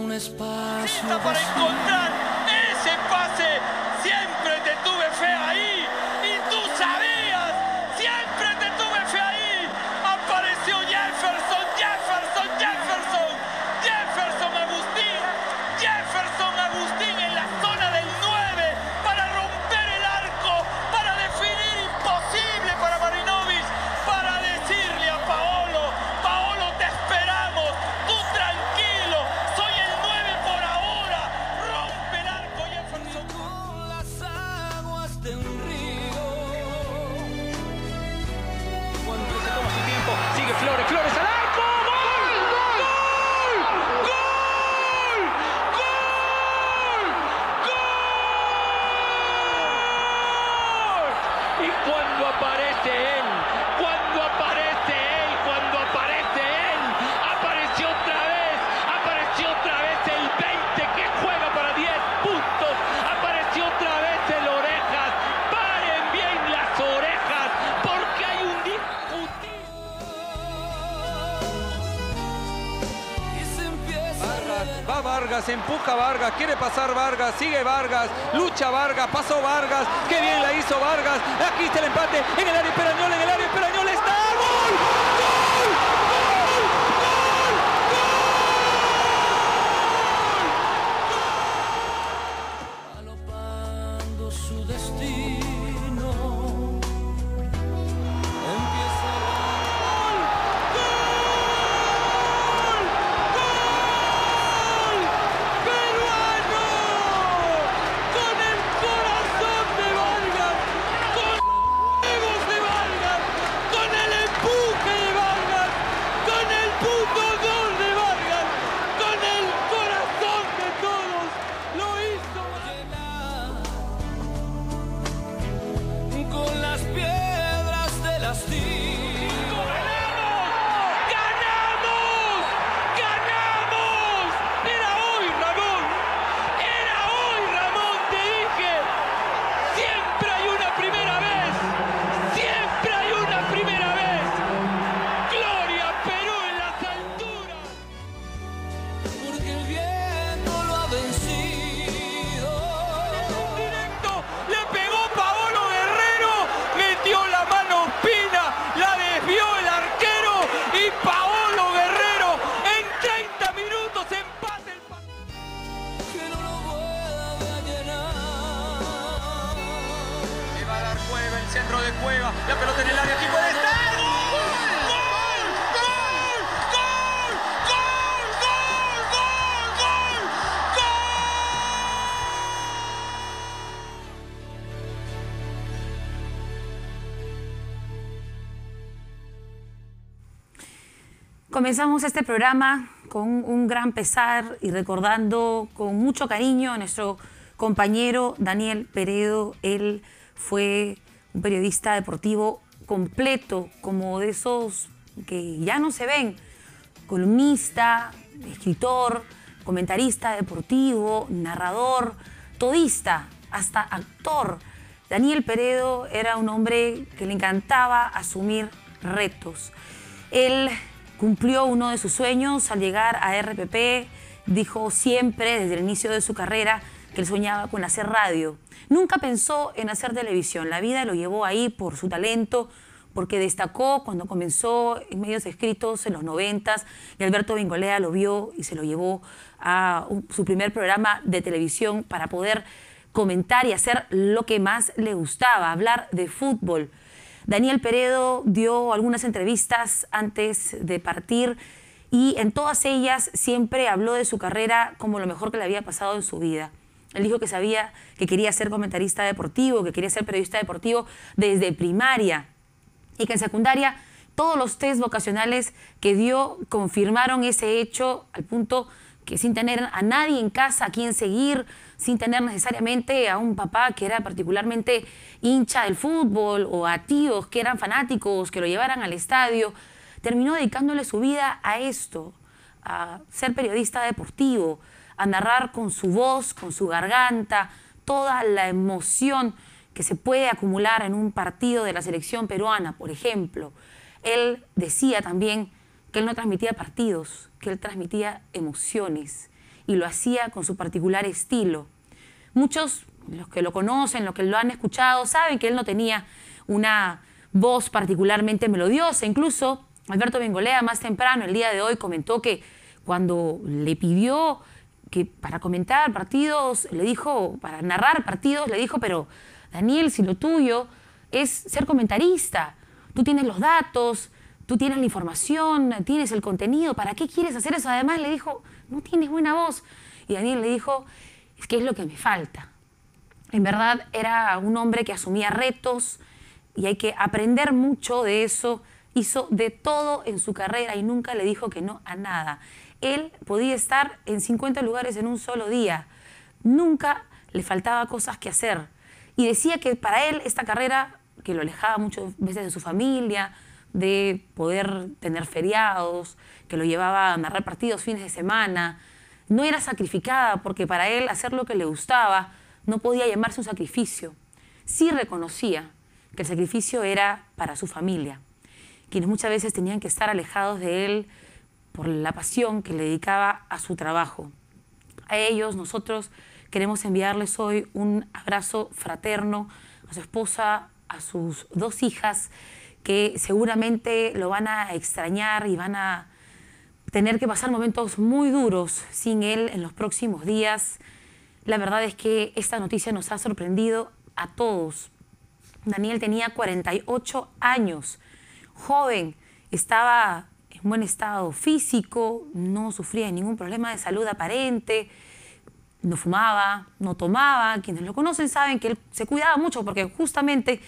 un espacio. Para encontrar empuja Vargas, quiere pasar Vargas, sigue Vargas, lucha Vargas, pasó Vargas, qué bien la hizo Vargas, aquí está el empate, en el área, no, en el área, espera. comenzamos este programa con un gran pesar y recordando con mucho cariño a nuestro compañero Daniel Peredo. Él fue un periodista deportivo completo, como de esos que ya no se ven, columnista, escritor, comentarista deportivo, narrador, todista, hasta actor. Daniel Peredo era un hombre que le encantaba asumir retos. Él Cumplió uno de sus sueños al llegar a RPP. Dijo siempre, desde el inicio de su carrera, que él soñaba con hacer radio. Nunca pensó en hacer televisión. La vida lo llevó ahí por su talento, porque destacó cuando comenzó en medios escritos en los noventas y Alberto Bingolea lo vio y se lo llevó a su primer programa de televisión para poder comentar y hacer lo que más le gustaba, hablar de fútbol. Daniel Peredo dio algunas entrevistas antes de partir y en todas ellas siempre habló de su carrera como lo mejor que le había pasado en su vida. Él dijo que sabía que quería ser comentarista deportivo, que quería ser periodista deportivo desde primaria y que en secundaria todos los test vocacionales que dio confirmaron ese hecho al punto que sin tener a nadie en casa a quien seguir, sin tener necesariamente a un papá que era particularmente hincha del fútbol o a tíos que eran fanáticos, que lo llevaran al estadio. Terminó dedicándole su vida a esto, a ser periodista deportivo, a narrar con su voz, con su garganta, toda la emoción que se puede acumular en un partido de la selección peruana, por ejemplo. Él decía también que él no transmitía partidos, que él transmitía emociones y lo hacía con su particular estilo. Muchos, los que lo conocen, los que lo han escuchado, saben que él no tenía una voz particularmente melodiosa. Incluso Alberto Bengolea más temprano, el día de hoy, comentó que cuando le pidió que para comentar partidos, le dijo, para narrar partidos, le dijo, pero Daniel, si lo tuyo es ser comentarista, tú tienes los datos, tú tienes la información, tienes el contenido, ¿para qué quieres hacer eso? Además le dijo, no tienes buena voz. Y Daniel le dijo, es que es lo que me falta. En verdad era un hombre que asumía retos y hay que aprender mucho de eso. Hizo de todo en su carrera y nunca le dijo que no a nada. Él podía estar en 50 lugares en un solo día. Nunca le faltaba cosas que hacer. Y decía que para él esta carrera, que lo alejaba muchas veces de su familia, de poder tener feriados, que lo llevaba a narrar partidos fines de semana. No era sacrificada porque para él hacer lo que le gustaba no podía llamarse un sacrificio. Sí reconocía que el sacrificio era para su familia, quienes muchas veces tenían que estar alejados de él por la pasión que le dedicaba a su trabajo. A ellos nosotros queremos enviarles hoy un abrazo fraterno a su esposa, a sus dos hijas que seguramente lo van a extrañar y van a tener que pasar momentos muy duros sin él en los próximos días. La verdad es que esta noticia nos ha sorprendido a todos. Daniel tenía 48 años, joven, estaba en buen estado físico, no sufría ningún problema de salud aparente, no fumaba, no tomaba. Quienes lo conocen saben que él se cuidaba mucho porque justamente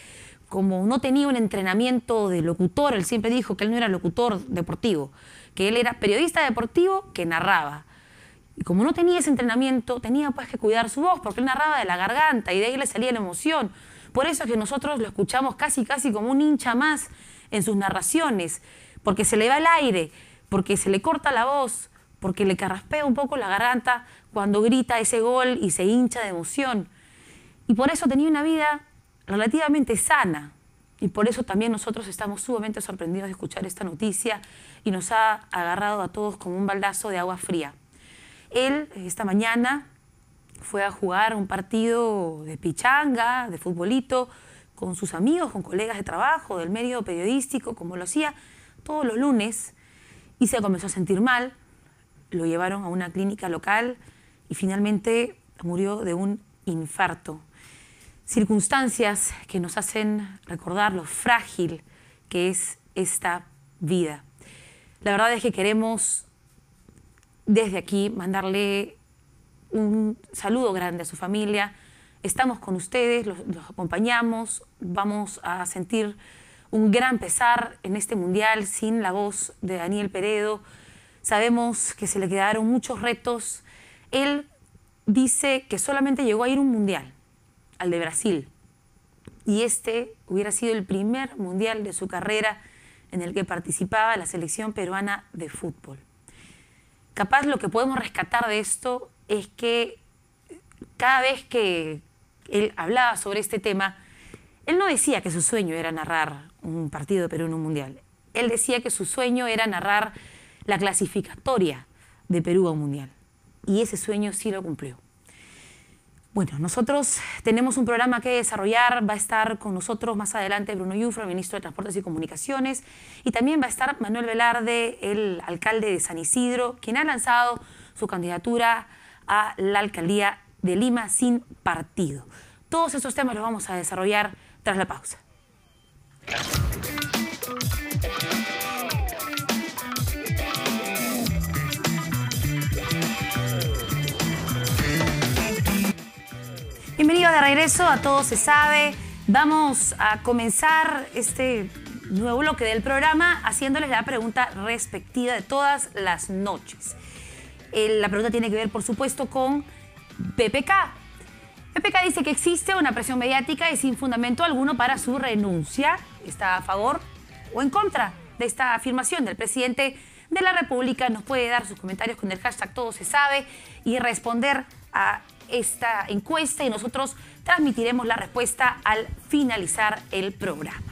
como no tenía un entrenamiento de locutor, él siempre dijo que él no era locutor deportivo, que él era periodista deportivo que narraba. Y como no tenía ese entrenamiento, tenía pues que cuidar su voz, porque él narraba de la garganta y de ahí le salía la emoción. Por eso es que nosotros lo escuchamos casi, casi como un hincha más en sus narraciones, porque se le va el aire, porque se le corta la voz, porque le carraspea un poco la garganta cuando grita ese gol y se hincha de emoción. Y por eso tenía una vida relativamente sana. Y por eso también nosotros estamos sumamente sorprendidos de escuchar esta noticia y nos ha agarrado a todos como un baldazo de agua fría. Él esta mañana fue a jugar un partido de pichanga, de futbolito, con sus amigos, con colegas de trabajo, del medio periodístico, como lo hacía todos los lunes, y se comenzó a sentir mal. Lo llevaron a una clínica local y finalmente murió de un infarto circunstancias que nos hacen recordar lo frágil que es esta vida. La verdad es que queremos desde aquí mandarle un saludo grande a su familia. Estamos con ustedes, los, acompañamos, vamos a sentir un gran pesar en este mundial sin la voz de Daniel Peredo. Sabemos que se le quedaron muchos retos. Él dice que solamente llegó a ir un mundial, al de Brasil. Y este hubiera sido el primer mundial de su carrera en el que participaba la selección peruana de fútbol. Capaz lo que podemos rescatar de esto es que cada vez que él hablaba sobre este tema, él no decía que su sueño era narrar un partido de Perú en un mundial. Él decía que su sueño era narrar la clasificatoria de Perú a un mundial. Y ese sueño sí lo cumplió. Bueno, nosotros tenemos un programa que desarrollar, va a estar con nosotros más adelante Bruno Yufra, ministro de Transportes y Comunicaciones, y también va a estar Manuel Velarde, el alcalde de San Isidro, quien ha lanzado su candidatura a la alcaldía de Lima sin partido. Todos esos temas los vamos a desarrollar tras la pausa. Bienvenido de regreso a Todo Se Sabe. Vamos a comenzar este nuevo bloque del programa haciéndoles la pregunta respectiva de todas las noches. Eh, la pregunta tiene que ver, por supuesto, con PPK. PPK dice que existe una presión mediática y sin fundamento alguno para su renuncia. ¿Está a favor o en contra de esta afirmación del presidente de la República? Nos puede dar sus comentarios con el hashtag Todo Se Sabe y responder a esta encuesta y nosotros transmitiremos la respuesta al finalizar el programa.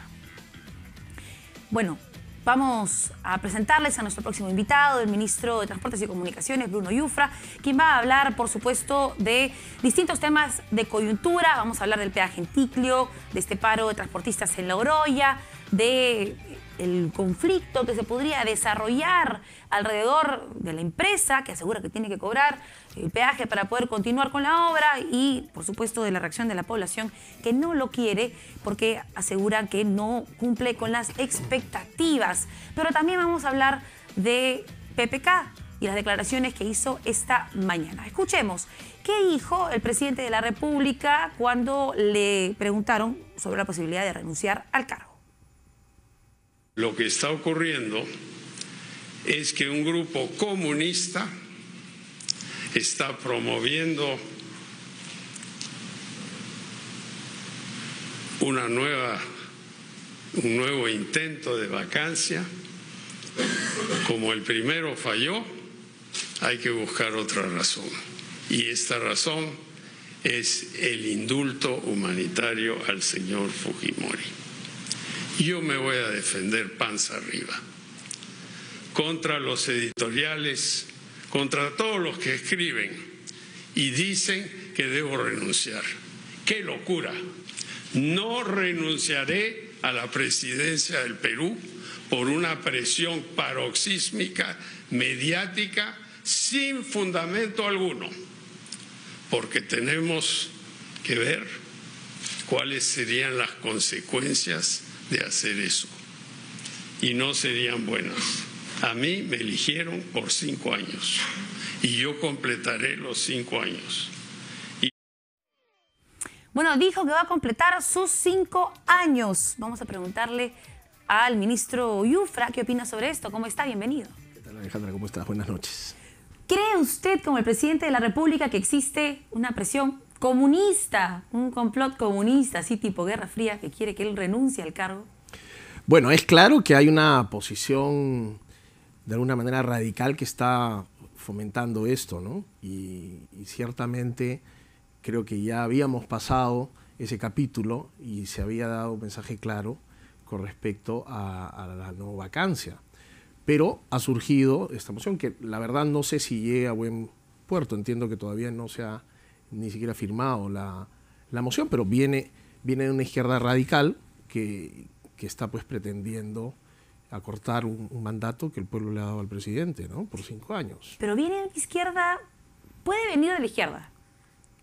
Bueno, Vamos a presentarles a nuestro próximo invitado, el ministro de Transportes y Comunicaciones, Bruno Yufra, quien va a hablar, por supuesto, de distintos temas de coyuntura. Vamos a hablar del peaje en Ticlio, de este paro de transportistas en La Oroya, de el conflicto que se podría desarrollar alrededor de la empresa, que asegura que tiene que cobrar el eh, peaje para poder continuar con la obra, y por supuesto de la reacción de la población que no lo quiere porque asegura que no cumple con las expectativas. Pero también vamos a hablar de PPK y las declaraciones que hizo esta mañana. Escuchemos qué dijo el presidente de la República cuando le preguntaron sobre la posibilidad de renunciar al cargo. Lo que está ocurriendo es que un grupo comunista está promoviendo una nueva, un nuevo intento de vacancia. Como el primero falló, hay que buscar otra razón. Y esta razón es el indulto humanitario al señor Fujimori. Yo me voy a defender panza arriba contra los editoriales, contra todos los que escriben y dicen que debo renunciar. ¡Qué locura! No renunciaré a la presidencia del Perú por una presión paroxísmica, mediática, sin fundamento alguno, porque tenemos que ver cuáles serían las consecuencias de hacer eso. Y no serían buenas. A mí me eligieron por cinco años y yo completaré los cinco años. Bueno, dijo que va a completar sus cinco años. Vamos a preguntarle al ministro Yufra qué opina sobre esto. ¿Cómo está? Bienvenido. ¿Qué tal Alejandra? ¿Cómo estás? Buenas noches. ¿Cree usted como el presidente de la República que existe una presión comunista, un complot comunista, así tipo Guerra Fría, que quiere que él renuncie al cargo? Bueno, es claro que hay una posición de alguna manera radical que está fomentando esto, ¿no? Y, ciertamente creo que ya habíamos pasado ese capítulo y se había dado un mensaje claro con respecto a, a la no vacancia. Pero ha surgido esta moción que la verdad no sé si llega a buen puerto, entiendo que todavía no se ha ni siquiera firmado la, la moción, pero viene, viene de una izquierda radical que, está pues pretendiendo acortar un, mandato que el pueblo le ha dado al presidente, ¿no? Por cinco años. Pero viene de izquierda, puede venir de la izquierda,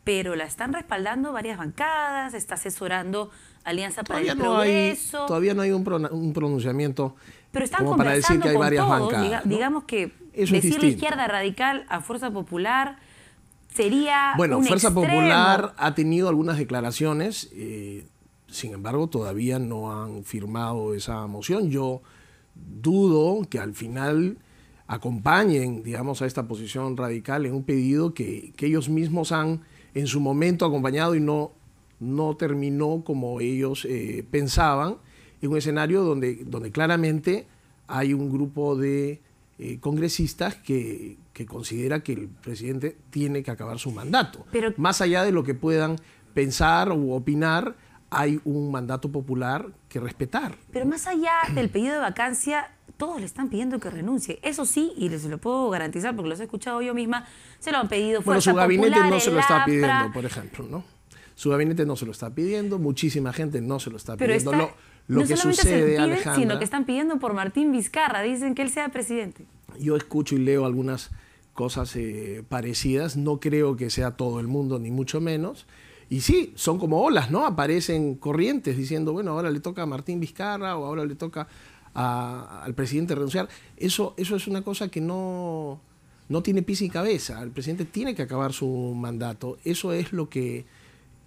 pero la están respaldando varias bancadas, está asesorando Alianza para el Progreso. todavía no hay un, un pronunciamiento pero están como para decir que hay varias bancadas. Digamos que decir la izquierda radical a fuerza popular bueno, Fuerza Popular ha tenido algunas declaraciones, eh, sin embargo, todavía no han firmado esa moción. Yo dudo que al final acompañen, digamos, a esta posición radical en un pedido que, ellos mismos han en su momento acompañado y no, no terminó como ellos eh, pensaban, en un escenario donde, donde claramente hay un grupo de eh, congresistas que, considera que el presidente tiene que acabar su mandato. Pero, Más allá de lo que puedan pensar u opinar, hay un mandato popular que respetar. Pero más allá del pedido de vacancia, todos le están pidiendo que renuncie. Eso sí, y les lo puedo garantizar porque los he escuchado yo misma, se lo han pedido Bueno, su gabinete no se lo está pidiendo, por ejemplo, ¿no? Su gabinete no se lo está pidiendo, muchísima gente no se lo está pidiendo no solamente sucede, se pide, sino que están pidiendo por Martín Vizcarra, dicen que él sea presidente. Yo escucho y leo algunas cosas eh, parecidas, no creo que sea todo el mundo, ni mucho menos. Y sí, son como olas, ¿no? Aparecen corrientes diciendo, bueno, ahora le toca a Martín Vizcarra o ahora le toca al presidente renunciar. Eso, eso es una cosa que no, no tiene pies y cabeza. El presidente tiene que acabar su mandato. Eso es lo que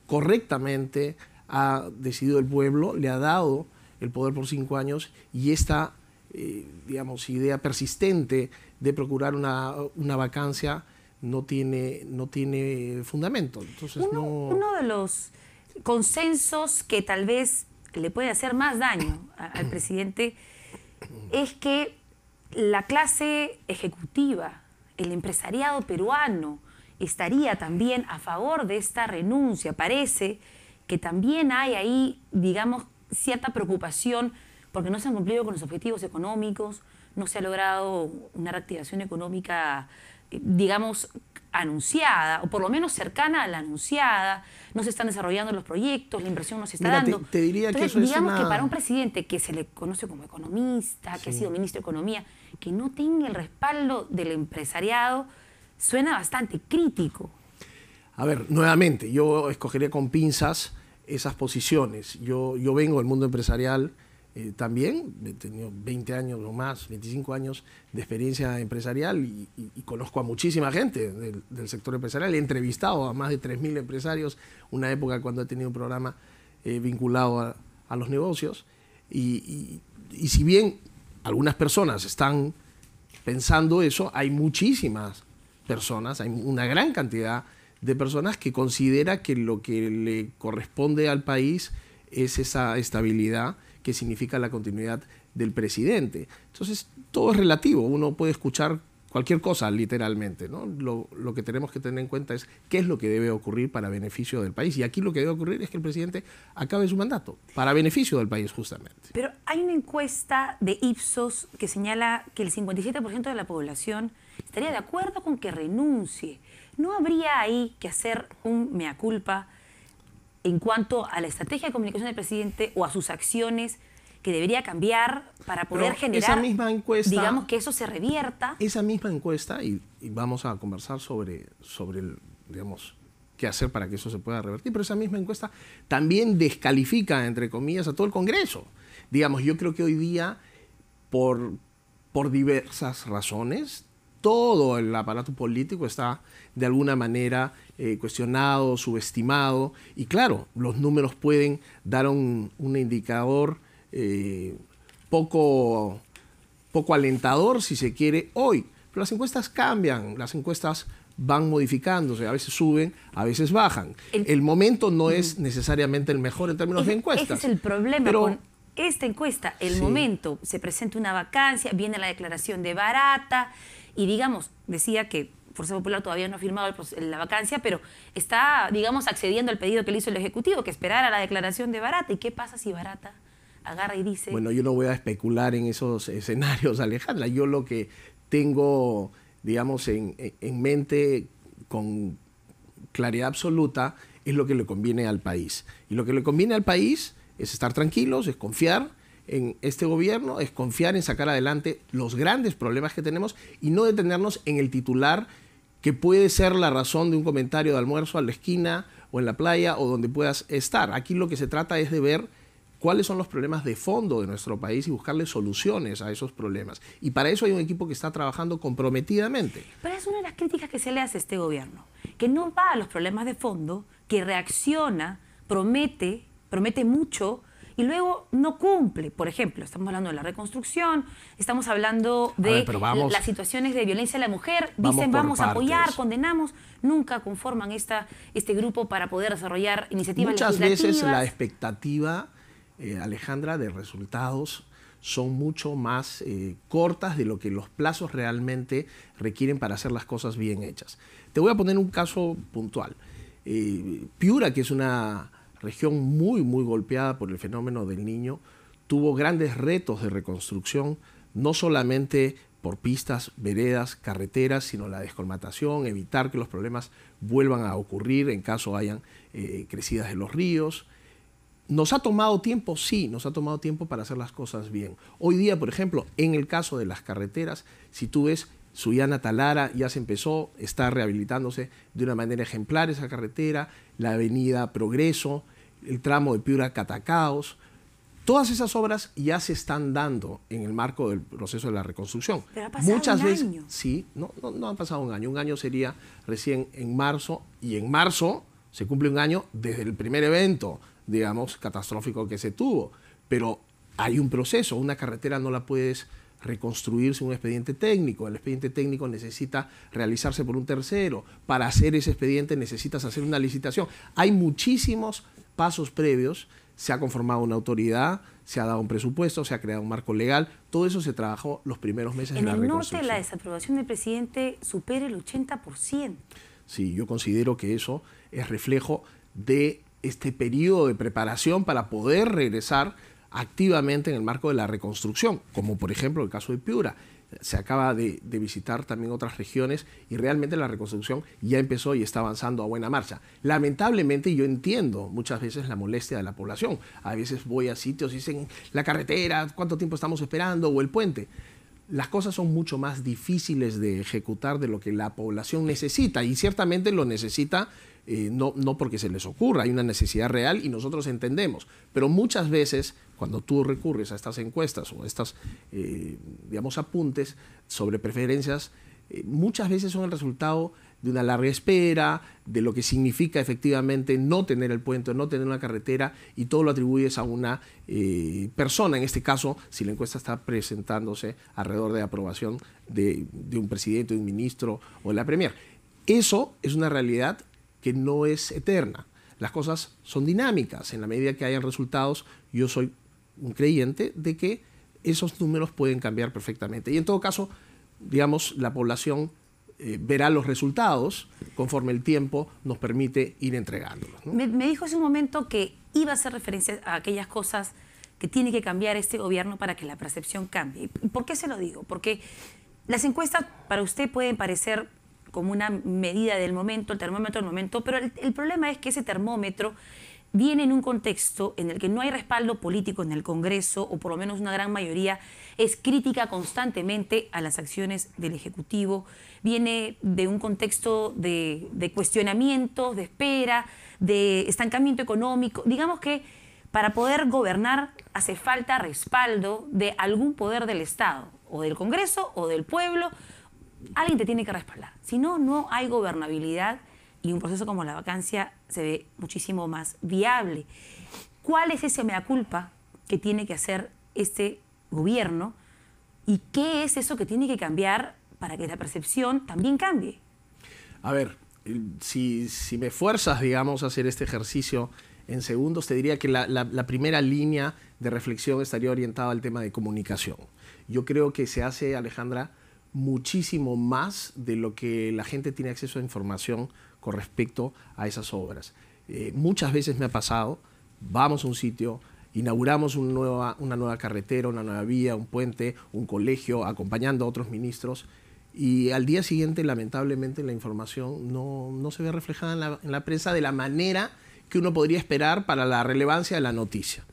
correctamente ha decidido el pueblo, le ha dado el poder por cinco años y esta, eh, digamos, idea persistente de procurar una, vacancia no tiene, no tiene fundamento. Entonces, uno, de los consensos que tal vez le puede hacer más daño al presidente es que la clase ejecutiva, el empresariado peruano, estaría también a favor de esta renuncia. Parece que también hay ahí, digamos, cierta preocupación porque no se han cumplido con los objetivos económicos, no se ha logrado una reactivación económica, eh, digamos, anunciada, o por lo menos cercana a la anunciada, no se están desarrollando los proyectos, la inversión no se está dando. Te, diría que digamos que para un presidente que se le conoce como economista, que ha sido ministro de Economía, que no tenga el respaldo del empresariado, suena bastante crítico. A ver, nuevamente, yo escogería con pinzas esas posiciones. Yo, yo vengo del mundo empresarial eh, también, he tenido 20 años o más, 25 años de experiencia empresarial y, conozco a muchísima gente del, sector empresarial. He entrevistado a más de 3.000 empresarios, una época cuando he tenido un programa eh, vinculado a, los negocios. Y, y, si bien algunas personas están pensando eso, hay muchísimas personas, hay una gran cantidad de de personas que considera que lo que le corresponde al país es esa estabilidad que significa la continuidad del presidente. Entonces, todo es relativo, uno puede escuchar cualquier cosa literalmente, ¿no? Lo, lo, que tenemos que tener en cuenta es qué es lo que debe ocurrir para beneficio del país. Y aquí lo que debe ocurrir es que el presidente acabe su mandato, para beneficio del país justamente. Pero hay una encuesta de Ipsos que señala que el 57% de la población estaría de acuerdo con que renuncie. ¿no habría ahí que hacer un mea culpa en cuanto a la estrategia de comunicación del presidente o a sus acciones que debería cambiar para poder generar, esa misma encuesta, digamos que eso se revierta? Esa misma encuesta, y, vamos a conversar sobre, sobre el, digamos, qué hacer para que eso se pueda revertir, pero esa misma encuesta también descalifica, entre comillas, a todo el Congreso. Digamos, yo creo que hoy día, por, por diversas razones, todo el aparato político está de alguna manera eh, cuestionado, subestimado, y claro, los números pueden dar un, indicador eh, poco, alentador, si se quiere, hoy. Pero las encuestas cambian, las encuestas van modificándose, a veces suben, a veces bajan. El, momento no es necesariamente el mejor en términos de encuestas. Ese es el problema con esta encuesta, el momento, se presenta una vacancia, viene la declaración de barata, y digamos, decía que Fuerza Popular todavía no ha firmado la vacancia, pero está, digamos, accediendo al pedido que le hizo el Ejecutivo, que esperara la declaración de Barata. ¿Y qué pasa si Barata agarra y dice... Bueno, yo no voy a especular en esos escenarios, Alejandra. Yo lo que tengo, digamos, en, en mente con claridad absoluta es lo que le conviene al país. Y lo que le conviene al país es estar tranquilos, es confiar en este gobierno es confiar en sacar adelante los grandes problemas que tenemos y no detenernos en el titular que puede ser la razón de un comentario de almuerzo a la esquina o en la playa o donde puedas estar. Aquí lo que se trata es de ver cuáles son los problemas de fondo de nuestro país y buscarle soluciones a esos problemas. Y para eso hay un equipo que está trabajando comprometidamente. Pero es una de las críticas que se le hace a este gobierno, que no va a los problemas de fondo, que reacciona, promete, promete mucho, y luego no cumple. Por ejemplo, estamos hablando de la reconstrucción, estamos hablando de las situaciones de violencia a la mujer, dicen vamos a apoyar, condenamos, nunca conforman esta, este grupo para poder desarrollar iniciativas Muchas veces la expectativa, eh, Alejandra, de resultados son mucho más eh, cortas de lo que los plazos realmente requieren para hacer las cosas bien hechas. Te voy a poner un caso puntual. Eh, Piura, que es una región muy, muy golpeada por el fenómeno del niño, tuvo grandes retos de reconstrucción, no solamente por pistas, veredas, carreteras, sino la descolmatación, evitar que los problemas vuelvan a ocurrir en caso hayan eh, crecidas de los ríos. ¿Nos ha tomado tiempo? Sí, nos ha tomado tiempo para hacer las cosas bien. Hoy día, por ejemplo, en el caso de las carreteras, si tú ves Suyana Talara ya se empezó, está rehabilitándose de una manera ejemplar esa carretera, la avenida Progreso, el tramo de Piura Catacaos. Todas esas obras ya se están dando en el marco del proceso de la reconstrucción. ha pasado Muchas un veces, año. sí, no, no, no han pasado un año. Un año sería recién en marzo y en marzo se cumple un año desde el primer evento, digamos, catastrófico que se tuvo. Pero hay un proceso, una carretera no la puedes reconstruirse un expediente técnico. El expediente técnico necesita realizarse por un tercero. Para hacer ese expediente necesitas hacer una licitación. Hay muchísimos pasos previos. Se ha conformado una autoridad, se ha dado un presupuesto, se ha creado un marco legal. Todo eso se trabajó los primeros meses en de la el norte la desaprobación del presidente supere el 80%. Sí, yo considero que eso es reflejo de este periodo de preparación para poder regresar activamente en el marco de la reconstrucción, como por ejemplo el caso de Piura. Se acaba de, visitar también otras regiones y realmente la reconstrucción ya empezó y está avanzando a buena marcha. Lamentablemente yo entiendo muchas veces la molestia de la población. A veces voy a sitios y dicen la carretera, cuánto tiempo estamos esperando o el puente. Las cosas son mucho más difíciles de ejecutar de lo que la población necesita y ciertamente lo necesita eh, no, porque se les ocurra, hay una necesidad real y nosotros entendemos. Pero muchas veces, cuando tú recurres a estas encuestas o a estos, eh, digamos, apuntes sobre preferencias, eh, muchas veces son el resultado de una larga espera, de lo que significa efectivamente no tener el puente, no tener una carretera, y todo lo atribuyes a una persona, en este caso, si la encuesta está presentándose alrededor de aprobación de, de un presidente, de un ministro o de la premier. Eso es una realidad que no es eterna. Las cosas son dinámicas. En la medida que hayan resultados, yo soy un creyente de que esos números pueden cambiar perfectamente. Y en todo caso, digamos, la población eh, verá los resultados conforme el tiempo nos permite ir entregándolos. Me, me, dijo hace un momento que iba a hacer referencia a aquellas cosas que tiene que cambiar este gobierno para que la percepción cambie. ¿Por qué se lo digo? Porque las encuestas para usted pueden parecer como una medida del momento, el termómetro del momento, pero el, problema es que ese termómetro viene en un contexto en el que no hay respaldo político en el Congreso, o por lo menos una gran mayoría, es crítica constantemente a las acciones del Ejecutivo, viene de un contexto de cuestionamientos, de espera, de estancamiento económico. Digamos que para poder gobernar hace falta respaldo de algún poder del Estado, o del Congreso, o del pueblo, alguien te tiene que respaldar. Si no, no hay gobernabilidad y un proceso como la vacancia se ve muchísimo más viable. ¿Cuál es esa mea culpa que tiene que hacer este gobierno y qué es eso que tiene que cambiar para que la percepción también cambie? A ver, si, me fuerzas, digamos, a hacer este ejercicio en segundos, te diría que la primera línea de reflexión estaría orientada al tema de comunicación. Yo creo que se hace, Alejandra, muchísimo más de lo que la gente tiene acceso a información con respecto a esas obras. Eh, muchas veces me ha pasado, vamos a un sitio, inauguramos una nueva, una nueva carretera, una nueva vía, un puente, un colegio, acompañando a otros ministros, y al día siguiente, lamentablemente, la información no, se ve reflejada en la, en la prensa de la manera que uno podría esperar para la relevancia de la noticia.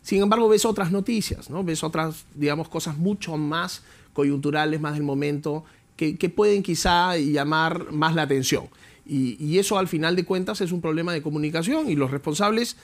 Sin embargo, ves otras noticias, ¿no? Ves otras, digamos, cosas mucho más coyunturales más del momento que, pueden quizá llamar más la atención. y, eso al final de cuentas es un problema de comunicación y los responsables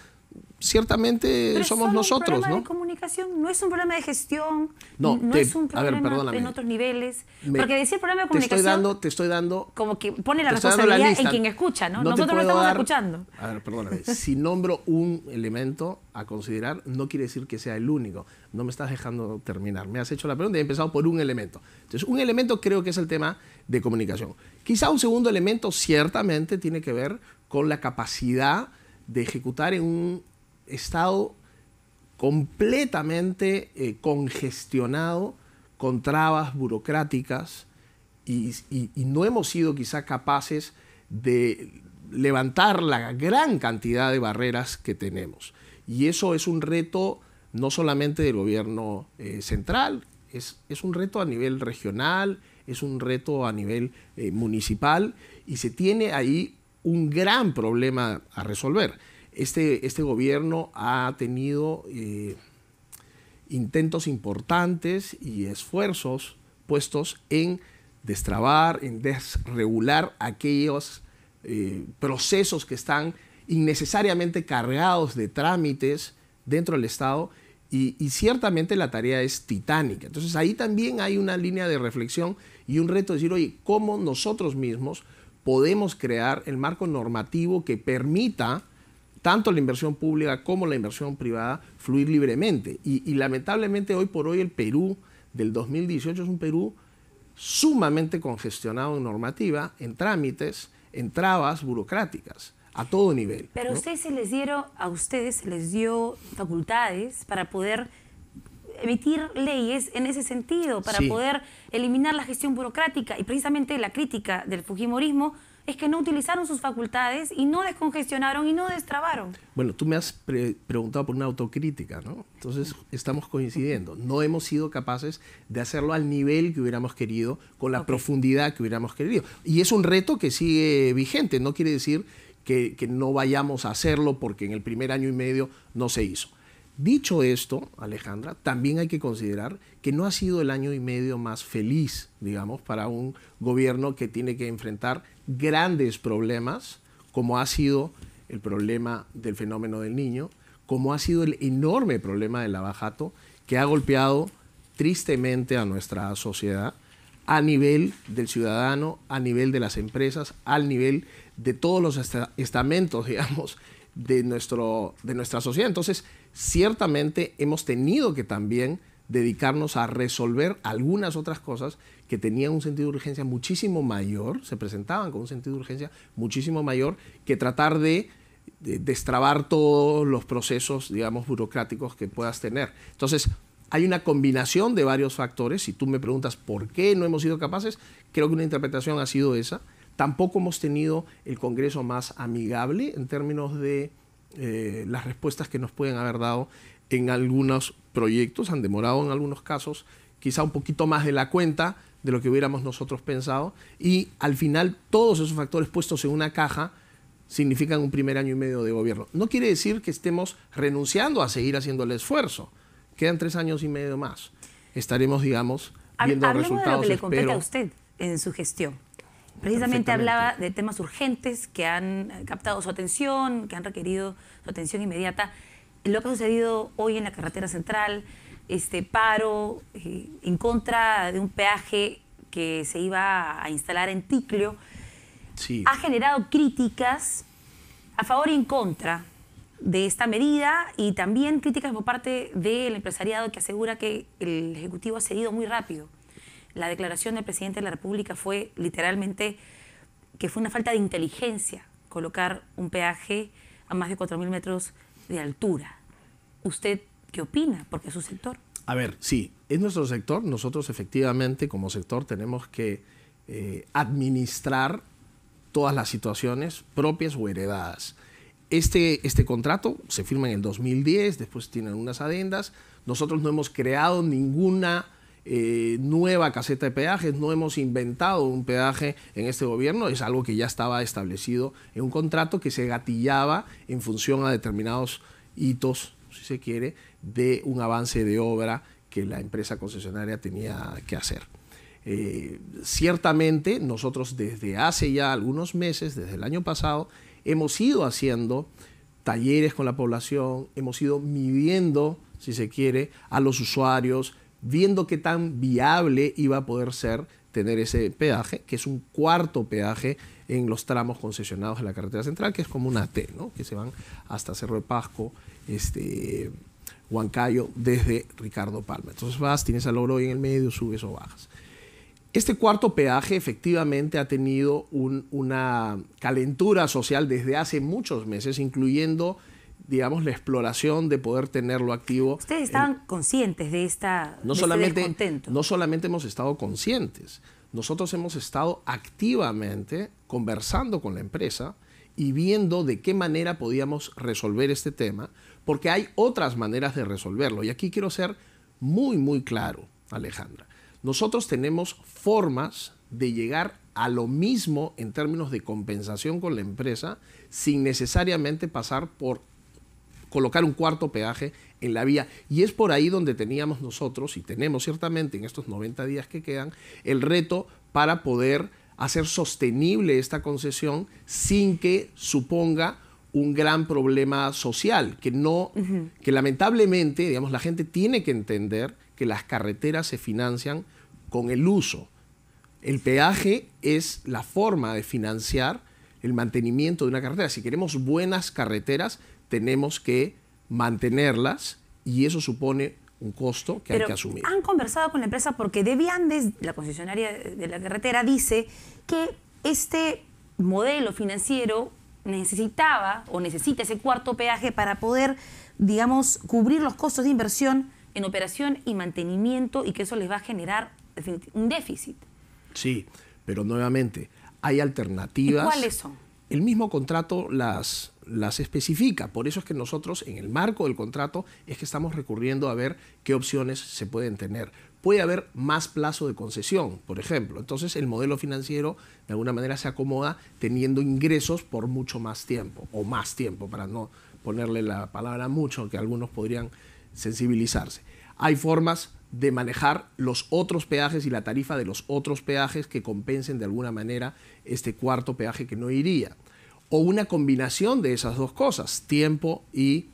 ciertamente somos nosotros, un ¿no? De comunicación no es un problema de gestión, no, es un problema en otros niveles, porque decir problema de comunicación te estoy dando, te estoy dando como que pone la responsabilidad en quien escucha, ¿no? Nosotros no estamos escuchando. A ver, perdóname, si nombro un elemento a considerar no quiere decir que sea el único. No me estás dejando terminar. Me has hecho la pregunta y he empezado por un elemento. Entonces, un elemento creo que es el tema de comunicación. Quizá un segundo elemento ciertamente tiene que ver con la capacidad de ejecutar en un estado completamente eh, congestionado con trabas burocráticas y, no hemos sido quizá capaces de levantar la gran cantidad de barreras que tenemos. Y eso es un reto no solamente del gobierno eh, central, es, es, un reto a nivel regional, es un reto a nivel eh, municipal y se tiene ahí un gran problema a resolver. Este, este gobierno ha tenido eh, intentos importantes y esfuerzos puestos en destrabar, en desregular aquellos eh, procesos que están innecesariamente cargados de trámites dentro del Estado y, y, ciertamente la tarea es titánica. Entonces ahí también hay una línea de reflexión y un reto de decir, oye, ¿cómo nosotros mismos podemos crear el marco normativo que permita tanto la inversión pública como la inversión privada fluir libremente. Y, lamentablemente hoy por hoy el Perú del 2018 es un Perú sumamente congestionado en normativa, en trámites, en trabas burocráticas, a todo nivel. Pero ustedes se les dieron, a ustedes se les dio facultades para poder emitir leyes en ese sentido, para poder eliminar la gestión burocrática. Y precisamente la crítica del Fujimorismo es que no utilizaron sus facultades y no descongestionaron y no destrabaron. Bueno, tú me has preguntado por una autocrítica, ¿no? Entonces estamos coincidiendo. No hemos sido capaces de hacerlo al nivel que hubiéramos querido, con la profundidad que hubiéramos querido. Y es un reto que sigue vigente, no quiere decir que no vayamos a hacerlo porque en el primer año y medio no se hizo. Dicho esto, Alejandra, también hay que considerar que no ha sido el año y medio más feliz, digamos, para un gobierno que tiene que enfrentar grandes problemas, como ha sido el problema del fenómeno del niño, como ha sido el enorme problema del abajato, que ha golpeado tristemente a nuestra sociedad a nivel del ciudadano, a nivel de las empresas, al nivel de todos los estamentos, digamos, de, nuestro, de nuestra sociedad. Entonces, ciertamente hemos tenido que también dedicarnos a resolver algunas otras cosas que tenían un sentido de urgencia muchísimo mayor, se presentaban con un sentido de urgencia muchísimo mayor que tratar de, destrabar todos los procesos, digamos, burocráticos que puedas tener. Entonces, hay una combinación de varios factores. Si tú me preguntas por qué no hemos sido capaces, creo que una interpretación ha sido esa. Tampoco hemos tenido el Congreso más amigable en términos de eh, las respuestas que nos pueden haber dado en algunos proyectos, han demorado en algunos casos quizá un poquito más de la cuenta de lo que hubiéramos nosotros pensado y al final todos esos factores puestos en una caja significan un primer año y medio de gobierno. No quiere decir que estemos renunciando a seguir haciendo el esfuerzo. Quedan tres años y medio más. Estaremos, digamos, viendo resultados. De lo le compete a usted en su gestión. Precisamente hablaba de temas urgentes que han captado su atención, que han requerido su atención inmediata. Lo que ha sucedido hoy en la carretera central, este paro eh, en contra de un peaje que se iba a instalar en Ticlio, ha generado críticas a favor y en contra de esta medida y también críticas por parte del empresariado que asegura que el Ejecutivo ha cedido muy rápido la declaración del presidente de la República fue literalmente que fue una falta de inteligencia colocar un peaje a más de 4.000 metros de altura. ¿Usted qué opina? Porque es su sector. A ver, sí, es nuestro sector. Nosotros efectivamente como sector tenemos que eh, administrar todas las situaciones propias o heredadas. Este, este contrato se firma en el 2010, después tiene unas adendas. Nosotros no hemos creado ninguna eh, nueva caseta de peajes, no hemos inventado un peaje en este gobierno, es algo que ya estaba establecido en un contrato que se gatillaba en función a determinados hitos, si se quiere, de un avance de obra que la empresa concesionaria tenía que hacer. Eh, ciertamente nosotros desde hace ya algunos meses, desde el año pasado, hemos ido haciendo talleres con la población, hemos ido midiendo, si se quiere, a los usuarios, viendo qué tan viable iba a poder ser tener ese peaje, que es un cuarto peaje en los tramos concesionados de la carretera central, que es como una T, ¿no? que se van hasta Cerro de Pasco, este, Huancayo, desde Ricardo Palma. Entonces vas, tienes al oro en el medio, subes o bajas. Este cuarto peaje efectivamente ha tenido una calentura social desde hace muchos meses, incluyendo digamos, la exploración de poder tenerlo activo. Ustedes estaban conscientes de esta no este solamente, No solamente hemos estado conscientes, nosotros hemos estado activamente conversando con la empresa y viendo de qué manera podíamos resolver este tema, porque hay otras maneras de resolverlo. Y aquí quiero ser muy, muy claro, Alejandra. Nosotros tenemos formas de llegar a lo mismo en términos de compensación con la empresa sin necesariamente pasar por colocar un cuarto peaje en la vía. Y es por ahí donde teníamos nosotros, y tenemos ciertamente en estos 90 días que quedan, el reto para poder hacer sostenible esta concesión sin que suponga un gran problema social, que no, que lamentablemente, digamos, la gente tiene que entender que las carreteras se financian con el uso. El peaje es la forma de financiar el mantenimiento de una carretera. Si queremos buenas carreteras, tenemos que mantenerlas y eso supone un costo que hay que asumir. Han conversado con la empresa porque De la concesionaria de la carretera, dice que este modelo financiero necesitaba o necesita ese cuarto peaje para poder, digamos, cubrir los costos de inversión en operación y mantenimiento y que eso les va a generar un déficit. Sí, pero nuevamente, hay alternativas. ¿Cuáles son? El mismo contrato las, las especifica. Por eso es que nosotros, en el marco del contrato, es que estamos recurriendo a ver qué opciones se pueden tener. Puede haber más plazo de concesión, por ejemplo. Entonces, el modelo financiero, de alguna manera, se acomoda teniendo ingresos por mucho más tiempo, o más tiempo, para no ponerle la palabra mucho, que algunos podrían sensibilizarse. Hay formas de manejar los otros peajes y la tarifa de los otros peajes que compensen de alguna manera este cuarto peaje que no iría o una combinación de esas dos cosas, tiempo y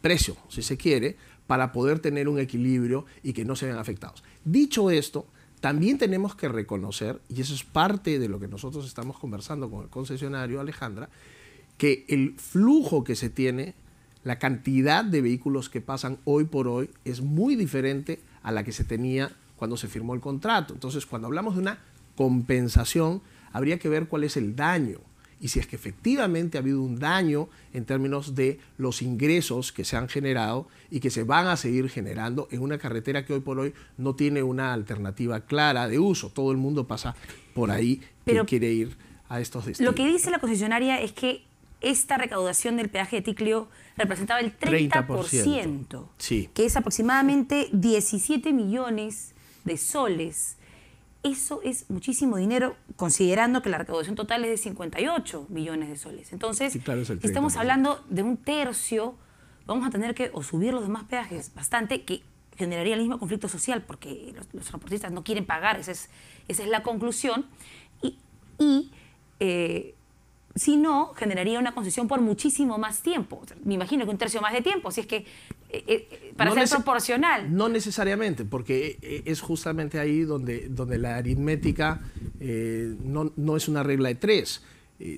precio, si se quiere, para poder tener un equilibrio y que no se vean afectados. Dicho esto, también tenemos que reconocer, y eso es parte de lo que nosotros estamos conversando con el concesionario Alejandra, que el flujo que se tiene, la cantidad de vehículos que pasan hoy por hoy es muy diferente a la que se tenía cuando se firmó el contrato. Entonces, cuando hablamos de una compensación, habría que ver cuál es el daño y si es que efectivamente ha habido un daño en términos de los ingresos que se han generado y que se van a seguir generando en una carretera que hoy por hoy no tiene una alternativa clara de uso. Todo el mundo pasa por ahí y quiere ir a estos destinos. Lo que dice la concesionaria es que esta recaudación del peaje de Ticlio representaba el 30%, que es aproximadamente 17 millones de soles eso es muchísimo dinero, considerando que la recaudación total es de 58 millones de soles. Entonces, estamos hablando de un tercio, vamos a tener que subir los demás peajes bastante, que generaría el mismo conflicto social, porque los, transportistas no quieren pagar, esa es, esa es la conclusión. Y, eh, si no, generaría una concesión por muchísimo más tiempo. me imagino que un tercio más de tiempo, si es que eh, eh, para ser proporcional. No necesariamente, porque eh, es justamente ahí donde, donde la aritmética no, no, es una regla de tres.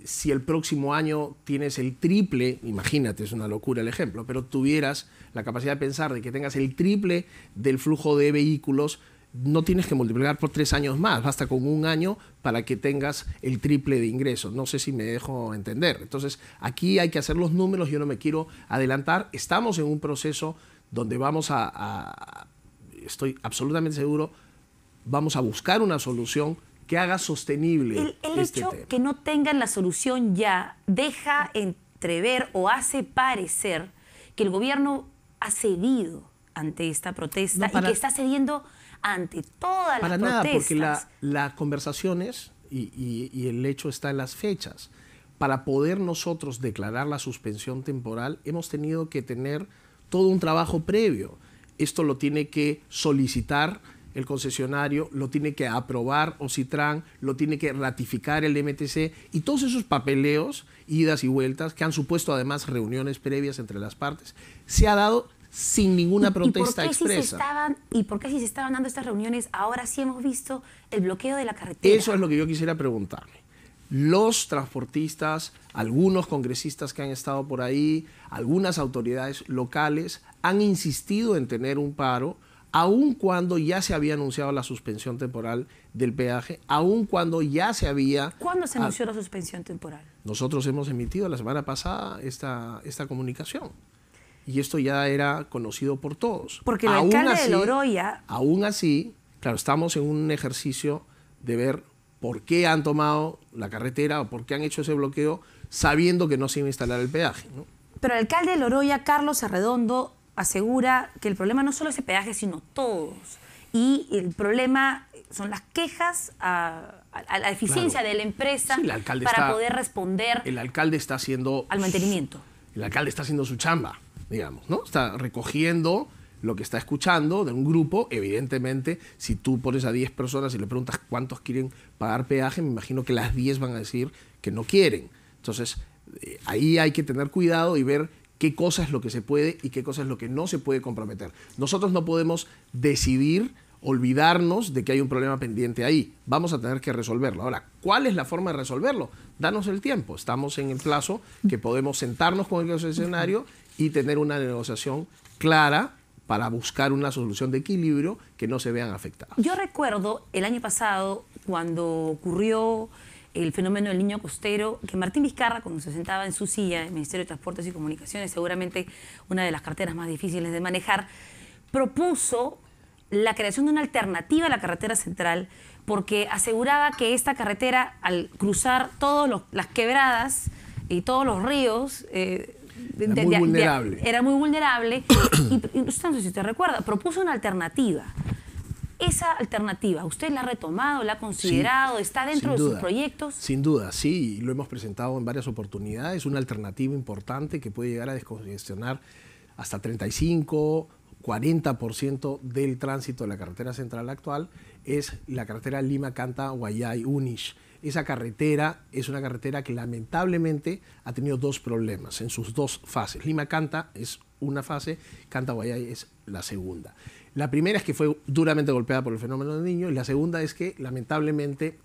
si el próximo año tienes el triple, imagínate, es una locura el ejemplo, pero tuvieras la capacidad de pensar de que tengas el triple del flujo de vehículos no tienes que multiplicar por tres años más, basta con un año para que tengas el triple de ingresos. No sé si me dejo entender. Entonces, aquí hay que hacer los números, yo no me quiero adelantar. Estamos en un proceso donde vamos a, estoy absolutamente seguro, vamos a buscar una solución que haga sostenible. El, este hecho que no tengan la solución ya deja entrever o hace parecer que el gobierno ha cedido ante esta protesta y que está cediendo ante todas Para nada, porque las conversaciones y, y el hecho está en las fechas. Para poder nosotros declarar la suspensión temporal, hemos tenido que tener todo un trabajo previo. Esto lo tiene que solicitar el concesionario, lo tiene que aprobar OCITRAN, lo tiene que ratificar el MTC y todos esos papeleos, idas y vueltas, que han supuesto además reuniones previas entre las partes, se ha dado sin ninguna protesta expresa. estaban, ¿Y por qué si se estaban dando estas reuniones ahora sí hemos visto el bloqueo de la carretera? Eso es lo que yo quisiera preguntarle. Los transportistas, algunos congresistas que han estado por ahí, algunas autoridades locales han insistido en tener un paro, aun cuando ya se había anunciado la suspensión temporal del peaje, aun cuando ya se había... ¿Cuándo se anunció la suspensión temporal? Nosotros hemos emitido la semana pasada esta, esta comunicación y esto ya era conocido por todos. Porque el alcalde así, de Loroya... Aún así, claro, estamos en un ejercicio de ver por qué han tomado la carretera o por qué han hecho ese bloqueo sabiendo que no se iba a instalar el peaje. Pero el alcalde de Loroya, Carlos Arredondo, asegura que el problema no solo es el peaje, sino todos. Y el problema son las quejas a, la eficiencia de la empresa para poder responder. El alcalde está haciendo. Al mantenimiento. El alcalde está haciendo su chamba digamos, ¿no? Está recogiendo lo que está escuchando de un grupo, evidentemente, si tú pones a 10 personas y le preguntas cuántos quieren pagar peaje, me imagino que las 10 van a decir que no quieren. Entonces, eh, ahí hay que tener cuidado y ver qué cosa es lo que se puede y qué cosa es lo que no se puede comprometer. Nosotros no podemos decidir olvidarnos de que hay un problema pendiente ahí. Vamos a tener que resolverlo. Ahora, ¿cuál es la forma de resolverlo? Danos el tiempo. Estamos en el plazo que podemos sentarnos con el concesionario y tener una negociación clara para buscar una solución de equilibrio que no se vean afectados. Yo recuerdo el año pasado cuando ocurrió el fenómeno del niño costero, que Martín Vizcarra, cuando se sentaba en su silla en el Ministerio de Transportes y Comunicaciones, seguramente una de las carteras más difíciles de manejar, propuso la creación de una alternativa a la carretera central porque aseguraba que esta carretera, al cruzar todas las quebradas y todos los ríos, eh, era muy vulnerable. era muy vulnerable. y, no sé si usted recuerda, propuso una alternativa. Esa alternativa, ¿usted la ha retomado, la ha considerado, está dentro de sus proyectos? Sin duda, sí, lo hemos presentado en varias oportunidades, una alternativa importante que puede llegar a descongestionar hasta 35, 40% del tránsito de la carretera central actual es la carretera Lima-Canta-Guayay-Unish esa carretera es una carretera que lamentablemente ha tenido dos problemas en sus dos fases. Lima Canta es una fase, Canta Guayay es la segunda. La primera es que fue duramente golpeada por el fenómeno del niño y la segunda es que lamentablemente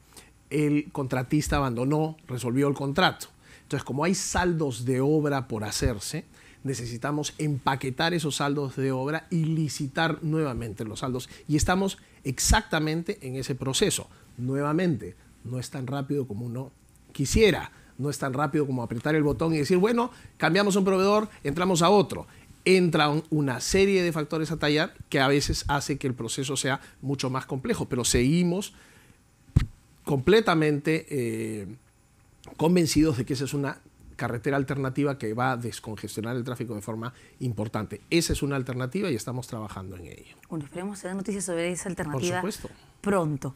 el contratista abandonó, resolvió el contrato. Entonces, como hay saldos de obra por hacerse, necesitamos empaquetar esos saldos de obra y licitar nuevamente los saldos. Y estamos exactamente en ese proceso. Nuevamente, no es tan rápido como uno quisiera, no es tan rápido como apretar el botón y decir, bueno, cambiamos un proveedor, entramos a otro. Entra una serie de factores a tallar que a veces hace que el proceso sea mucho más complejo, pero seguimos completamente eh, convencidos de que esa es una carretera alternativa que va a descongestionar el tráfico de forma importante. Esa es una alternativa y estamos trabajando en ello. Bueno, esperemos tener noticias sobre esa alternativa pronto.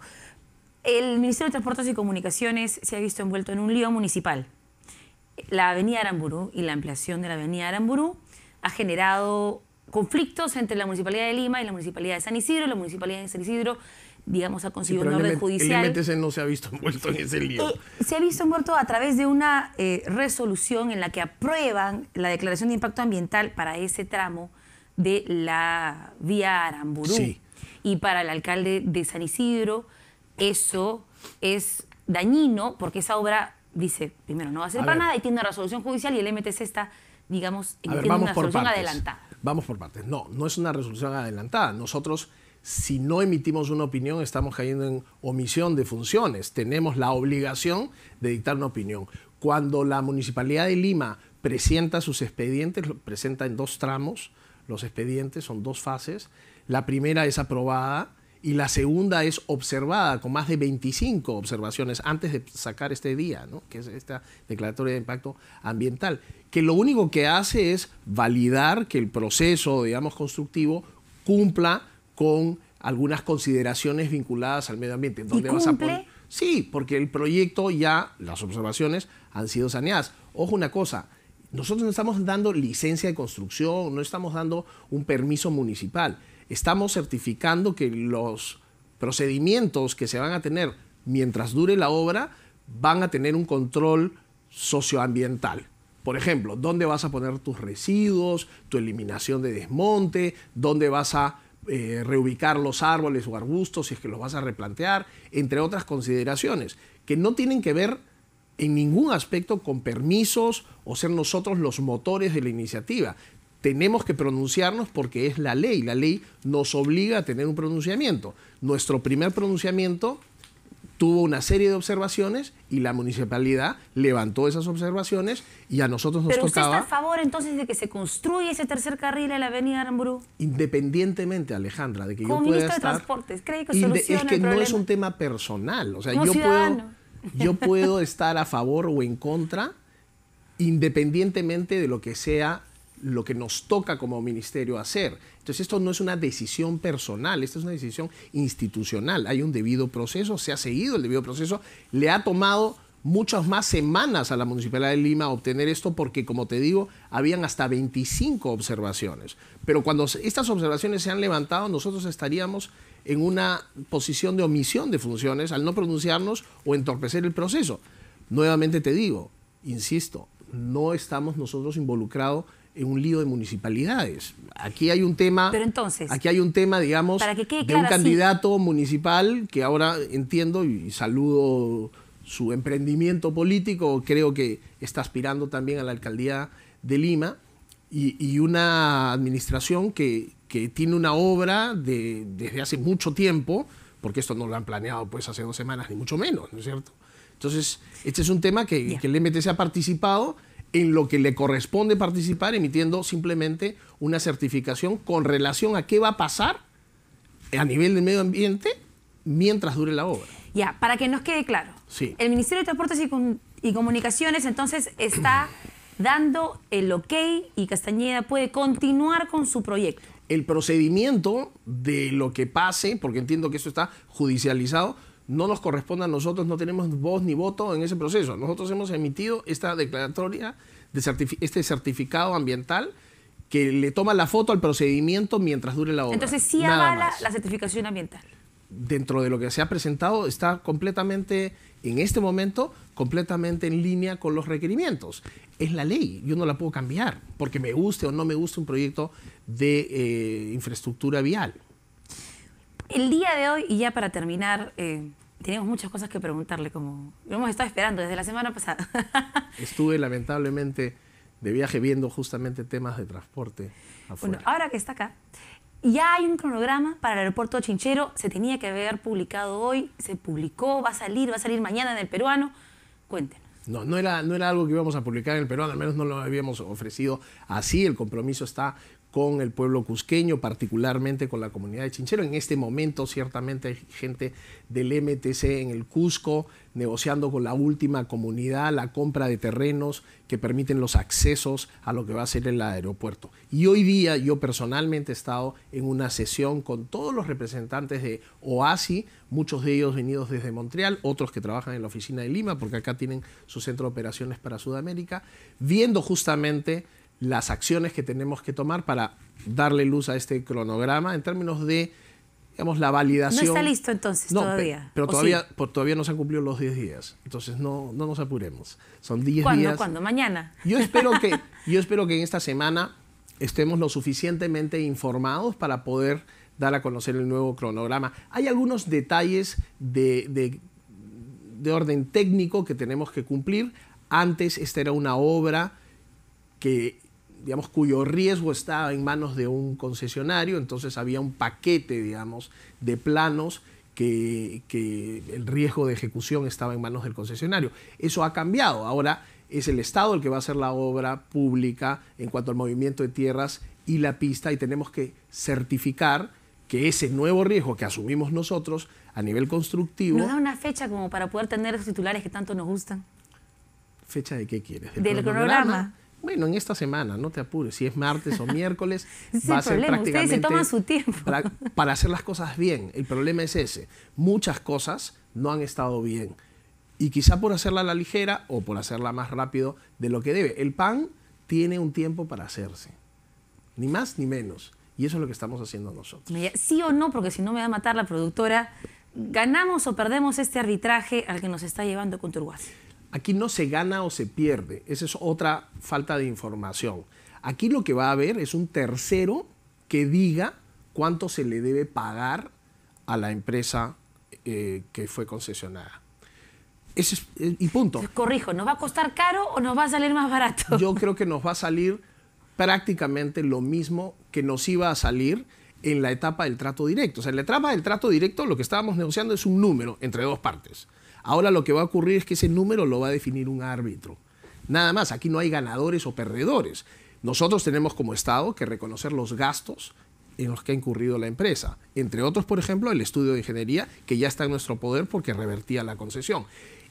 El Ministerio de Transportes y Comunicaciones se ha visto envuelto en un lío municipal. La avenida Aramburú y la ampliación de la avenida Aramburú ha generado conflictos entre la Municipalidad de Lima y la Municipalidad de San Isidro. La Municipalidad de San Isidro, digamos, ha conseguido un orden judicial. El MTC no se ha visto envuelto en ese lío. Eh, se ha visto envuelto a través de una eh, resolución en la que aprueban la declaración de impacto ambiental para ese tramo de la vía Aramburú. Y para el alcalde de San Isidro eso es dañino porque esa obra dice, primero, no va a ser para nada y tiene una resolución judicial y el MTC está, digamos, en una resolución adelantada. Vamos por partes. No, no es una resolución adelantada. Nosotros, si no emitimos una opinión, estamos cayendo en omisión de funciones. Tenemos la obligación de dictar una opinión. Cuando la Municipalidad de Lima presenta sus expedientes, lo presenta en dos tramos, los expedientes son dos fases. La primera es aprobada, y la segunda es observada con más de 25 observaciones antes de sacar este día, ¿no? que es esta declaratoria de impacto ambiental, que lo único que hace es validar que el proceso, digamos, constructivo cumpla con algunas consideraciones vinculadas al medio ambiente. ¿Dónde vas a poner? Sí, porque el proyecto ya, las observaciones han sido saneadas. Ojo una cosa, nosotros no estamos dando licencia de construcción, no estamos dando un permiso municipal estamos certificando que los procedimientos que se van a tener mientras dure la obra van a tener un control socioambiental. Por ejemplo, dónde vas a poner tus residuos, tu eliminación de desmonte, dónde vas a eh, reubicar los árboles o arbustos si es que los vas a replantear, entre otras consideraciones, que no tienen que ver en ningún aspecto con permisos o ser nosotros los motores de la iniciativa, tenemos que pronunciarnos porque es la ley. La ley nos obliga a tener un pronunciamiento. Nuestro primer pronunciamiento tuvo una serie de observaciones y la municipalidad levantó esas observaciones y a nosotros nos tocaba... ¿Pero usted está a favor entonces de que se construya ese tercer carril en la avenida Aramburú? Independientemente, Alejandra, de que yo pueda estar... de Transportes, ¿cree que soluciona Es que no es un tema personal. O sea, yo puedo, yo puedo estar a favor o en contra independientemente de lo que sea lo que nos toca como ministerio hacer. Entonces esto no es una decisión personal, esto es una decisión institucional. Hay un debido proceso, se ha seguido el debido proceso, le ha tomado muchas más semanas a la Municipalidad de Lima obtener esto porque, como te digo, habían hasta 25 observaciones. Pero cuando estas observaciones se han levantado, nosotros estaríamos en una posición de omisión de funciones al no pronunciarnos o entorpecer el proceso. Nuevamente te digo, insisto, no estamos nosotros involucrados en un lío de municipalidades. Aquí hay un tema, Pero entonces, aquí hay un tema, digamos, de un candidato municipal que ahora entiendo y saludo su emprendimiento político, creo que está aspirando también a la alcaldía de Lima y, y una administración que, que, tiene una obra de, desde hace mucho tiempo, porque esto no lo han planeado pues hace dos semanas ni mucho menos, ¿no es cierto? Entonces, este es un tema que, que el MTC ha participado en lo que le corresponde participar, emitiendo simplemente una certificación con relación a qué va a pasar a nivel del medio ambiente mientras dure la obra. Ya, para que nos quede claro. Sí. El Ministerio de Transportes y, y Comunicaciones entonces está dando el ok y Castañeda puede continuar con su proyecto. El procedimiento de lo que pase, porque entiendo que eso está judicializado, no nos corresponde a nosotros, no tenemos voz ni voto en ese proceso. Nosotros hemos emitido esta declaratoria, de este certificado ambiental que le toma la foto al procedimiento mientras dure la obra. Entonces sí avala la certificación ambiental. Dentro de lo que se ha presentado está completamente, en este momento, completamente en línea con los requerimientos. Es la ley, yo no la puedo cambiar porque me guste o no me guste un proyecto de eh, infraestructura vial. El día de hoy, y ya para terminar, eh, tenemos muchas cosas que preguntarle, como lo hemos estado esperando desde la semana pasada. Estuve lamentablemente de viaje viendo justamente temas de transporte. Afuera. Bueno, ahora que está acá, ya hay un cronograma para el aeropuerto Chinchero, se tenía que haber publicado hoy, se publicó, va a salir, va a salir mañana en el peruano. Cuéntenos. No, no era, no era algo que íbamos a publicar en el Peruano, al menos no lo habíamos ofrecido así. El compromiso está con el pueblo cusqueño, particularmente con la comunidad de Chinchero. En este momento, ciertamente, hay gente del MTC en el Cusco negociando con la última comunidad la compra de terrenos que permiten los accesos a lo que va a ser el aeropuerto. Y hoy día yo personalmente he estado en una sesión con todos los representantes de OASI, muchos de ellos venidos desde Montreal, otros que trabajan en la oficina de Lima, porque acá tienen su centro de operaciones para Sudamérica, viendo justamente las acciones que tenemos que tomar para darle luz a este cronograma en términos de, digamos, la validación. No está listo entonces todavía. Pero todavía, por, todavía no se han cumplido los 10 días. Entonces no, no nos apuremos. Son 10 días. ¿Cuándo? ¿Mañana? Yo espero, que, yo espero que en esta semana estemos lo suficientemente informados para poder dar a conocer el nuevo cronograma. Hay algunos detalles de, de orden técnico que tenemos que cumplir. Antes esta era una obra que digamos, cuyo riesgo estaba en manos de un concesionario, entonces había un paquete, digamos, de planos que, el riesgo de ejecución estaba en manos del concesionario. Eso ha cambiado, ahora es el Estado el que va a hacer la obra pública en cuanto al movimiento de tierras y la pista y tenemos que certificar que ese nuevo riesgo que asumimos nosotros a nivel constructivo... ¿Nos da una fecha como para poder tener esos titulares que tanto nos gustan? ¿Fecha de qué quieres? Del, cronograma? Bueno, en esta semana, no te apures, si es martes o miércoles, va a ser prácticamente... Ustedes se toman su tiempo. Para, hacer las cosas bien. El problema es ese. Muchas cosas no han estado bien. Y quizá por hacerla a la ligera o por hacerla más rápido de lo que debe. El pan tiene un tiempo para hacerse. Ni más ni menos. Y eso es lo que estamos haciendo nosotros. Sí o no, porque si no me va a matar la productora. ¿Ganamos o perdemos este arbitraje al que nos está llevando Conturguaz? Aquí no se gana o se pierde. Esa es otra falta de información. Aquí lo que va a haber es un tercero que diga cuánto se le debe pagar a la empresa eh, que fue concesionada. Eh, y punto. Corrijo, ¿nos va a costar caro o nos va a salir más barato? Yo creo que nos va a salir prácticamente lo mismo que nos iba a salir en la etapa del trato directo. O sea, en la etapa del trato directo lo que estábamos negociando es un número entre dos partes. Ahora lo que va a ocurrir es que ese número lo va a definir un árbitro. Nada más, aquí no hay ganadores o perdedores. Nosotros tenemos como Estado que reconocer los gastos en los que ha incurrido la empresa. Entre otros, por ejemplo, el estudio de ingeniería, que ya está en nuestro poder porque revertía la concesión.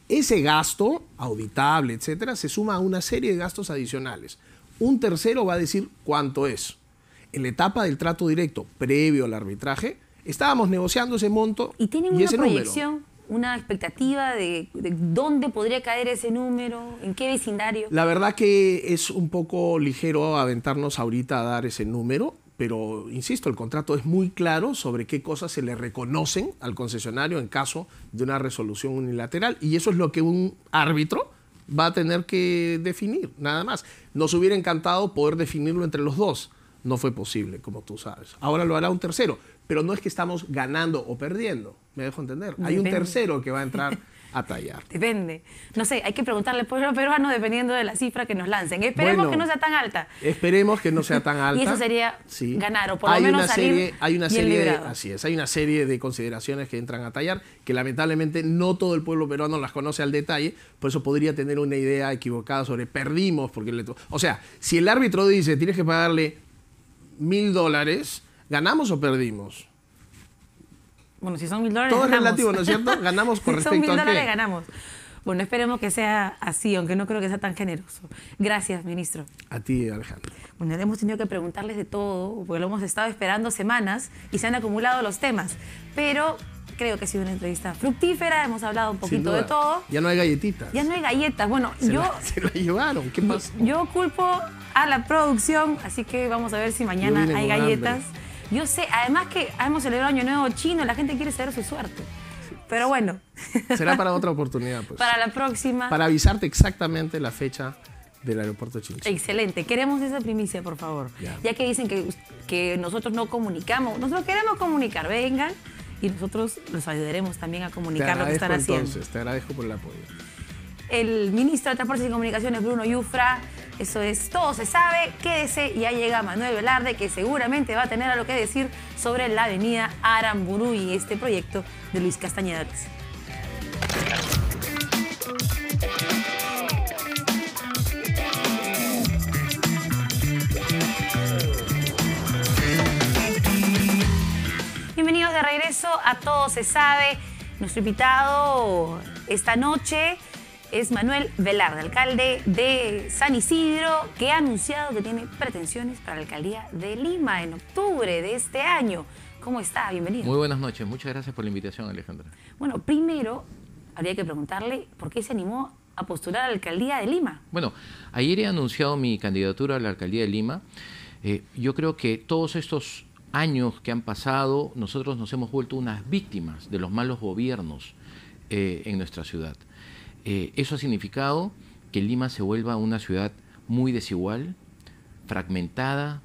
Ese gasto, auditable, etcétera, se suma a una serie de gastos adicionales. Un tercero va a decir cuánto es. En la etapa del trato directo previo al arbitraje, estábamos negociando ese monto y, tienen y una ese proyección? número una expectativa de, dónde podría caer ese número, en qué vecindario? La verdad que es un poco ligero aventarnos ahorita a dar ese número. Pero, insisto, el contrato es muy claro sobre qué cosas se le reconocen al concesionario en caso de una resolución unilateral. Y eso es lo que un árbitro va a tener que definir, nada más. Nos hubiera encantado poder definirlo entre los dos. No fue posible, como tú sabes. Ahora lo hará un tercero pero no es que estamos ganando o perdiendo, me dejo entender. Hay un tercero que va a entrar a tallar. Depende. No sé, hay que preguntarle al pueblo peruano dependiendo de la cifra que nos lancen. Esperemos que no sea tan alta. Esperemos que no sea tan alta. y eso sería ganar o por lo menos una serie, hay una serie, así es, hay una serie de consideraciones que entran a tallar que lamentablemente no todo el pueblo peruano las conoce al detalle, por eso podría tener una idea equivocada sobre perdimos porque le o sea, si el árbitro dice tienes que pagarle mil dólares ¿Ganamos o perdimos? Bueno, si son mil dólares. Todo es relativo, ¿no es cierto? Ganamos con si respecto son mil dólares, ganamos. Bueno, esperemos que sea así, aunque no creo que sea tan generoso. Gracias, ministro. A ti, Alejandro. Bueno, hemos tenido que preguntarles de todo, porque lo hemos estado esperando semanas y se han acumulado los temas. Pero creo que ha sido una entrevista fructífera, hemos hablado un poquito de todo. Ya no hay galletitas. Ya no hay galletas. Bueno, yo. se la llevaron, ¿qué pasó? Yo culpo a la producción, así que vamos a ver si mañana hay galletas. Yo sé, además que hemos celebrado Año Nuevo chino, la gente quiere saber su suerte. Pero bueno. Será para otra oportunidad, pues. Para la próxima. Para avisarte exactamente la fecha del aeropuerto chino. Excelente. Queremos esa primicia, por favor. Ya, que dicen que, que, nosotros no comunicamos. Nosotros queremos comunicar. Vengan y nosotros los ayudaremos también a comunicar lo que están haciendo. Entonces, te agradezco por el apoyo. El ministro de Transportes y Comunicaciones, Bruno Yufra, eso es todo se sabe. Quédese y ahí llega Manuel Velarde que seguramente va a tener algo que decir sobre la avenida Aramburu y este proyecto de Luis Castañeda. Bienvenidos de regreso a Todo se sabe. Nuestro invitado esta noche es Manuel Velarde, alcalde de San Isidro, que ha anunciado que tiene pretensiones para la alcaldía de Lima en octubre de este año. ¿Cómo está? Bienvenido. Muy buenas noches. Muchas gracias por la invitación, Alejandra. Bueno, primero habría que preguntarle por qué se animó a postular a la alcaldía de Lima. Bueno, ayer he anunciado mi candidatura a la alcaldía de Lima. Eh, yo creo que todos estos años que han pasado, nosotros nos hemos vuelto unas víctimas de los malos gobiernos eh, en nuestra ciudad. Eh, eso ha significado que Lima se vuelva una ciudad muy desigual, fragmentada,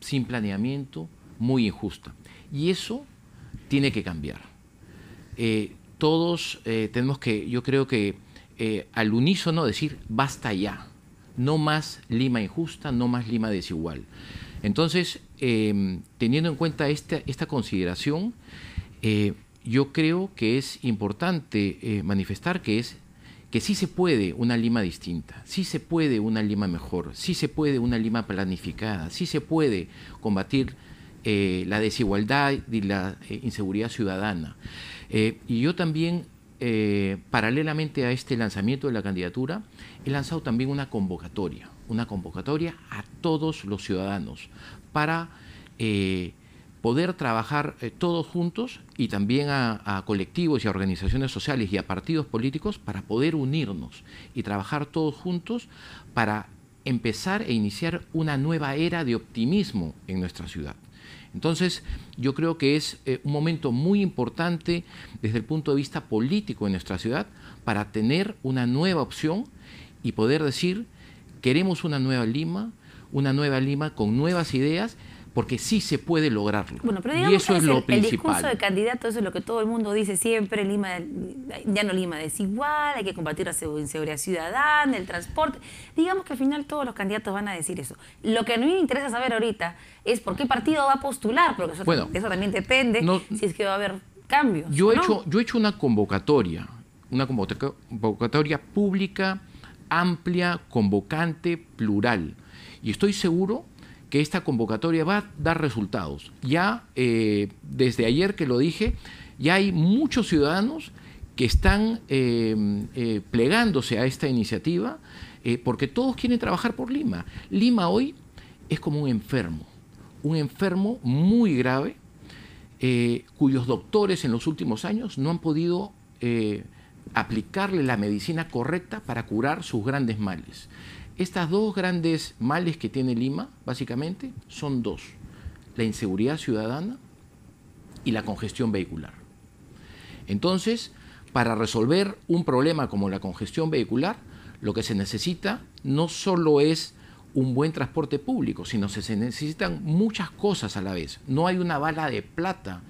sin planeamiento, muy injusta. Y eso tiene que cambiar. Eh, todos eh, tenemos que, yo creo que al unísono decir, basta ya, no más Lima injusta, no más Lima desigual. Entonces, em, teniendo en cuenta esta, esta consideración, yo creo que es importante manifestar que es que sí se puede una Lima distinta, sí se puede una Lima mejor, sí se puede una Lima planificada, sí se puede combatir eh, la desigualdad y la eh, inseguridad ciudadana. Eh, y yo también, paralelamente a este lanzamiento de la candidatura, he lanzado también una convocatoria, una convocatoria a todos los ciudadanos para poder trabajar eh, todos juntos y también a, colectivos y a organizaciones sociales y a partidos políticos para poder unirnos y trabajar todos juntos para empezar e iniciar una nueva era de optimismo en nuestra ciudad. Entonces, yo creo que es eh, un momento muy importante desde el punto de vista político en nuestra ciudad para tener una nueva opción y poder decir, queremos una nueva Lima, una nueva Lima con nuevas ideas porque sí se puede lograrlo. y eso es, lo principal. El discurso de candidato, eso es lo que todo el mundo dice siempre, Lima, ya no Lima es igual, hay que combatir la inseguridad ciudadana, el transporte. Digamos que al final todos los candidatos van a decir eso. Lo que a mí me interesa saber ahorita es por qué partido va a postular, porque eso, también depende si es que va a haber cambios. Yo he, yo he hecho una convocatoria, una convocatoria pública, amplia, convocante, plural. Y estoy seguro que esta convocatoria va a dar resultados. Ya eh, desde ayer que lo dije, ya hay muchos ciudadanos que están eh, eh, plegándose a esta iniciativa porque todos quieren trabajar por Lima. Lima hoy es como un enfermo, un enfermo muy grave cuyos doctores en los últimos años no han podido aplicarle la medicina correcta para curar sus grandes males. Estas dos grandes males que tiene Lima, básicamente, son dos. La inseguridad ciudadana y la congestión vehicular. Entonces, para resolver un problema como la congestión vehicular, lo que se necesita no solo es un buen transporte público, sino que se necesitan muchas cosas a la vez. No hay una bala de plata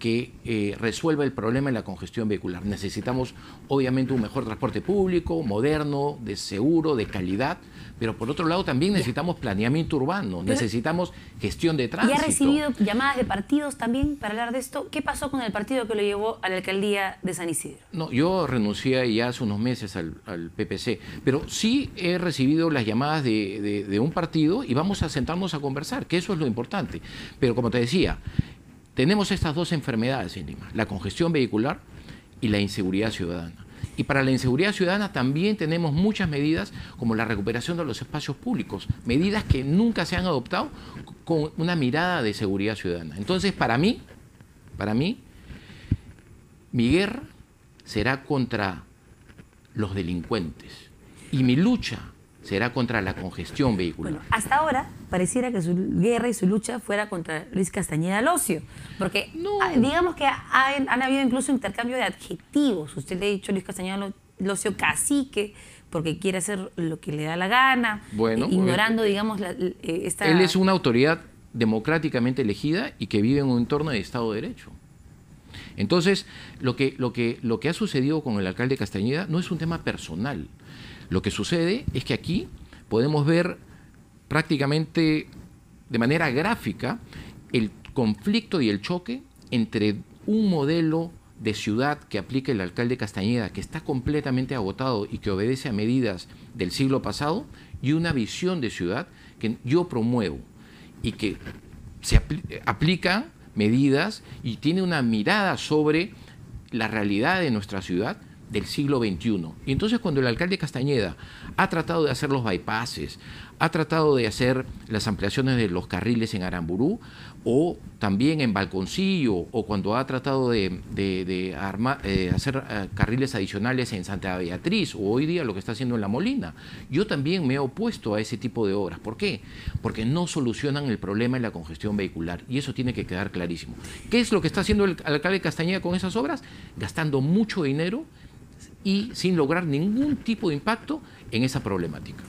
que eh, resuelva el problema de la congestión vehicular. Necesitamos, obviamente, un mejor transporte público, moderno, de seguro, de calidad, pero por otro lado también necesitamos planeamiento urbano, necesitamos gestión de tránsito. ¿Y ha recibido llamadas de partidos también para hablar de esto? ¿Qué pasó con el partido que lo llevó a la alcaldía de San Isidro? No, yo renuncié ya hace unos meses al, PPC, pero sí he recibido las llamadas de un partido y vamos a sentarnos a conversar, que eso es lo importante. Pero como te decía, tenemos estas dos enfermedades en Lima, la congestión vehicular y la inseguridad ciudadana. Y para la inseguridad ciudadana también tenemos muchas medidas como la recuperación de los espacios públicos, medidas que nunca se han adoptado con una mirada de seguridad ciudadana. Entonces, para mí, para mí, mi guerra será contra los delincuentes y mi lucha será contra la congestión vehicular. Bueno, hasta ahora pareciera que su guerra y su lucha fuera contra Luis Castañeda Locio, porque ah, digamos que han, habido incluso intercambio de adjetivos. Usted le ha dicho Luis Castañeda Locio cacique, porque quiere hacer lo que le da la gana, bueno, ignorando, digamos, eh, esta... Él es una autoridad democráticamente elegida y que vive en un entorno de Estado de Derecho. Entonces, lo que, lo que, lo que ha sucedido con el alcalde Castañeda no es un tema personal, lo que sucede es que aquí podemos ver prácticamente de manera gráfica el conflicto y el choque entre un modelo de ciudad que aplica el alcalde Castañeda, que está completamente agotado y que obedece a medidas del siglo pasado, y una visión de ciudad que yo promuevo y que se aplica medidas y tiene una mirada sobre la realidad de nuestra ciudad del siglo XXI. Y entonces cuando el alcalde Castañeda ha tratado de hacer los bypasses, ha tratado de hacer las ampliaciones de los carriles en Aramburú o también en Balconcillo o cuando ha tratado de, eh, hacer eh, carriles adicionales en Santa Beatriz o hoy día lo que está haciendo en La Molina, yo también me he opuesto a ese tipo de obras. ¿Por qué? Porque no solucionan el problema de la congestión vehicular y eso tiene que quedar clarísimo. ¿Qué es lo que está haciendo el alcalde Castañeda con esas obras? Gastando mucho dinero y sin lograr ningún tipo de impacto en esa problemática.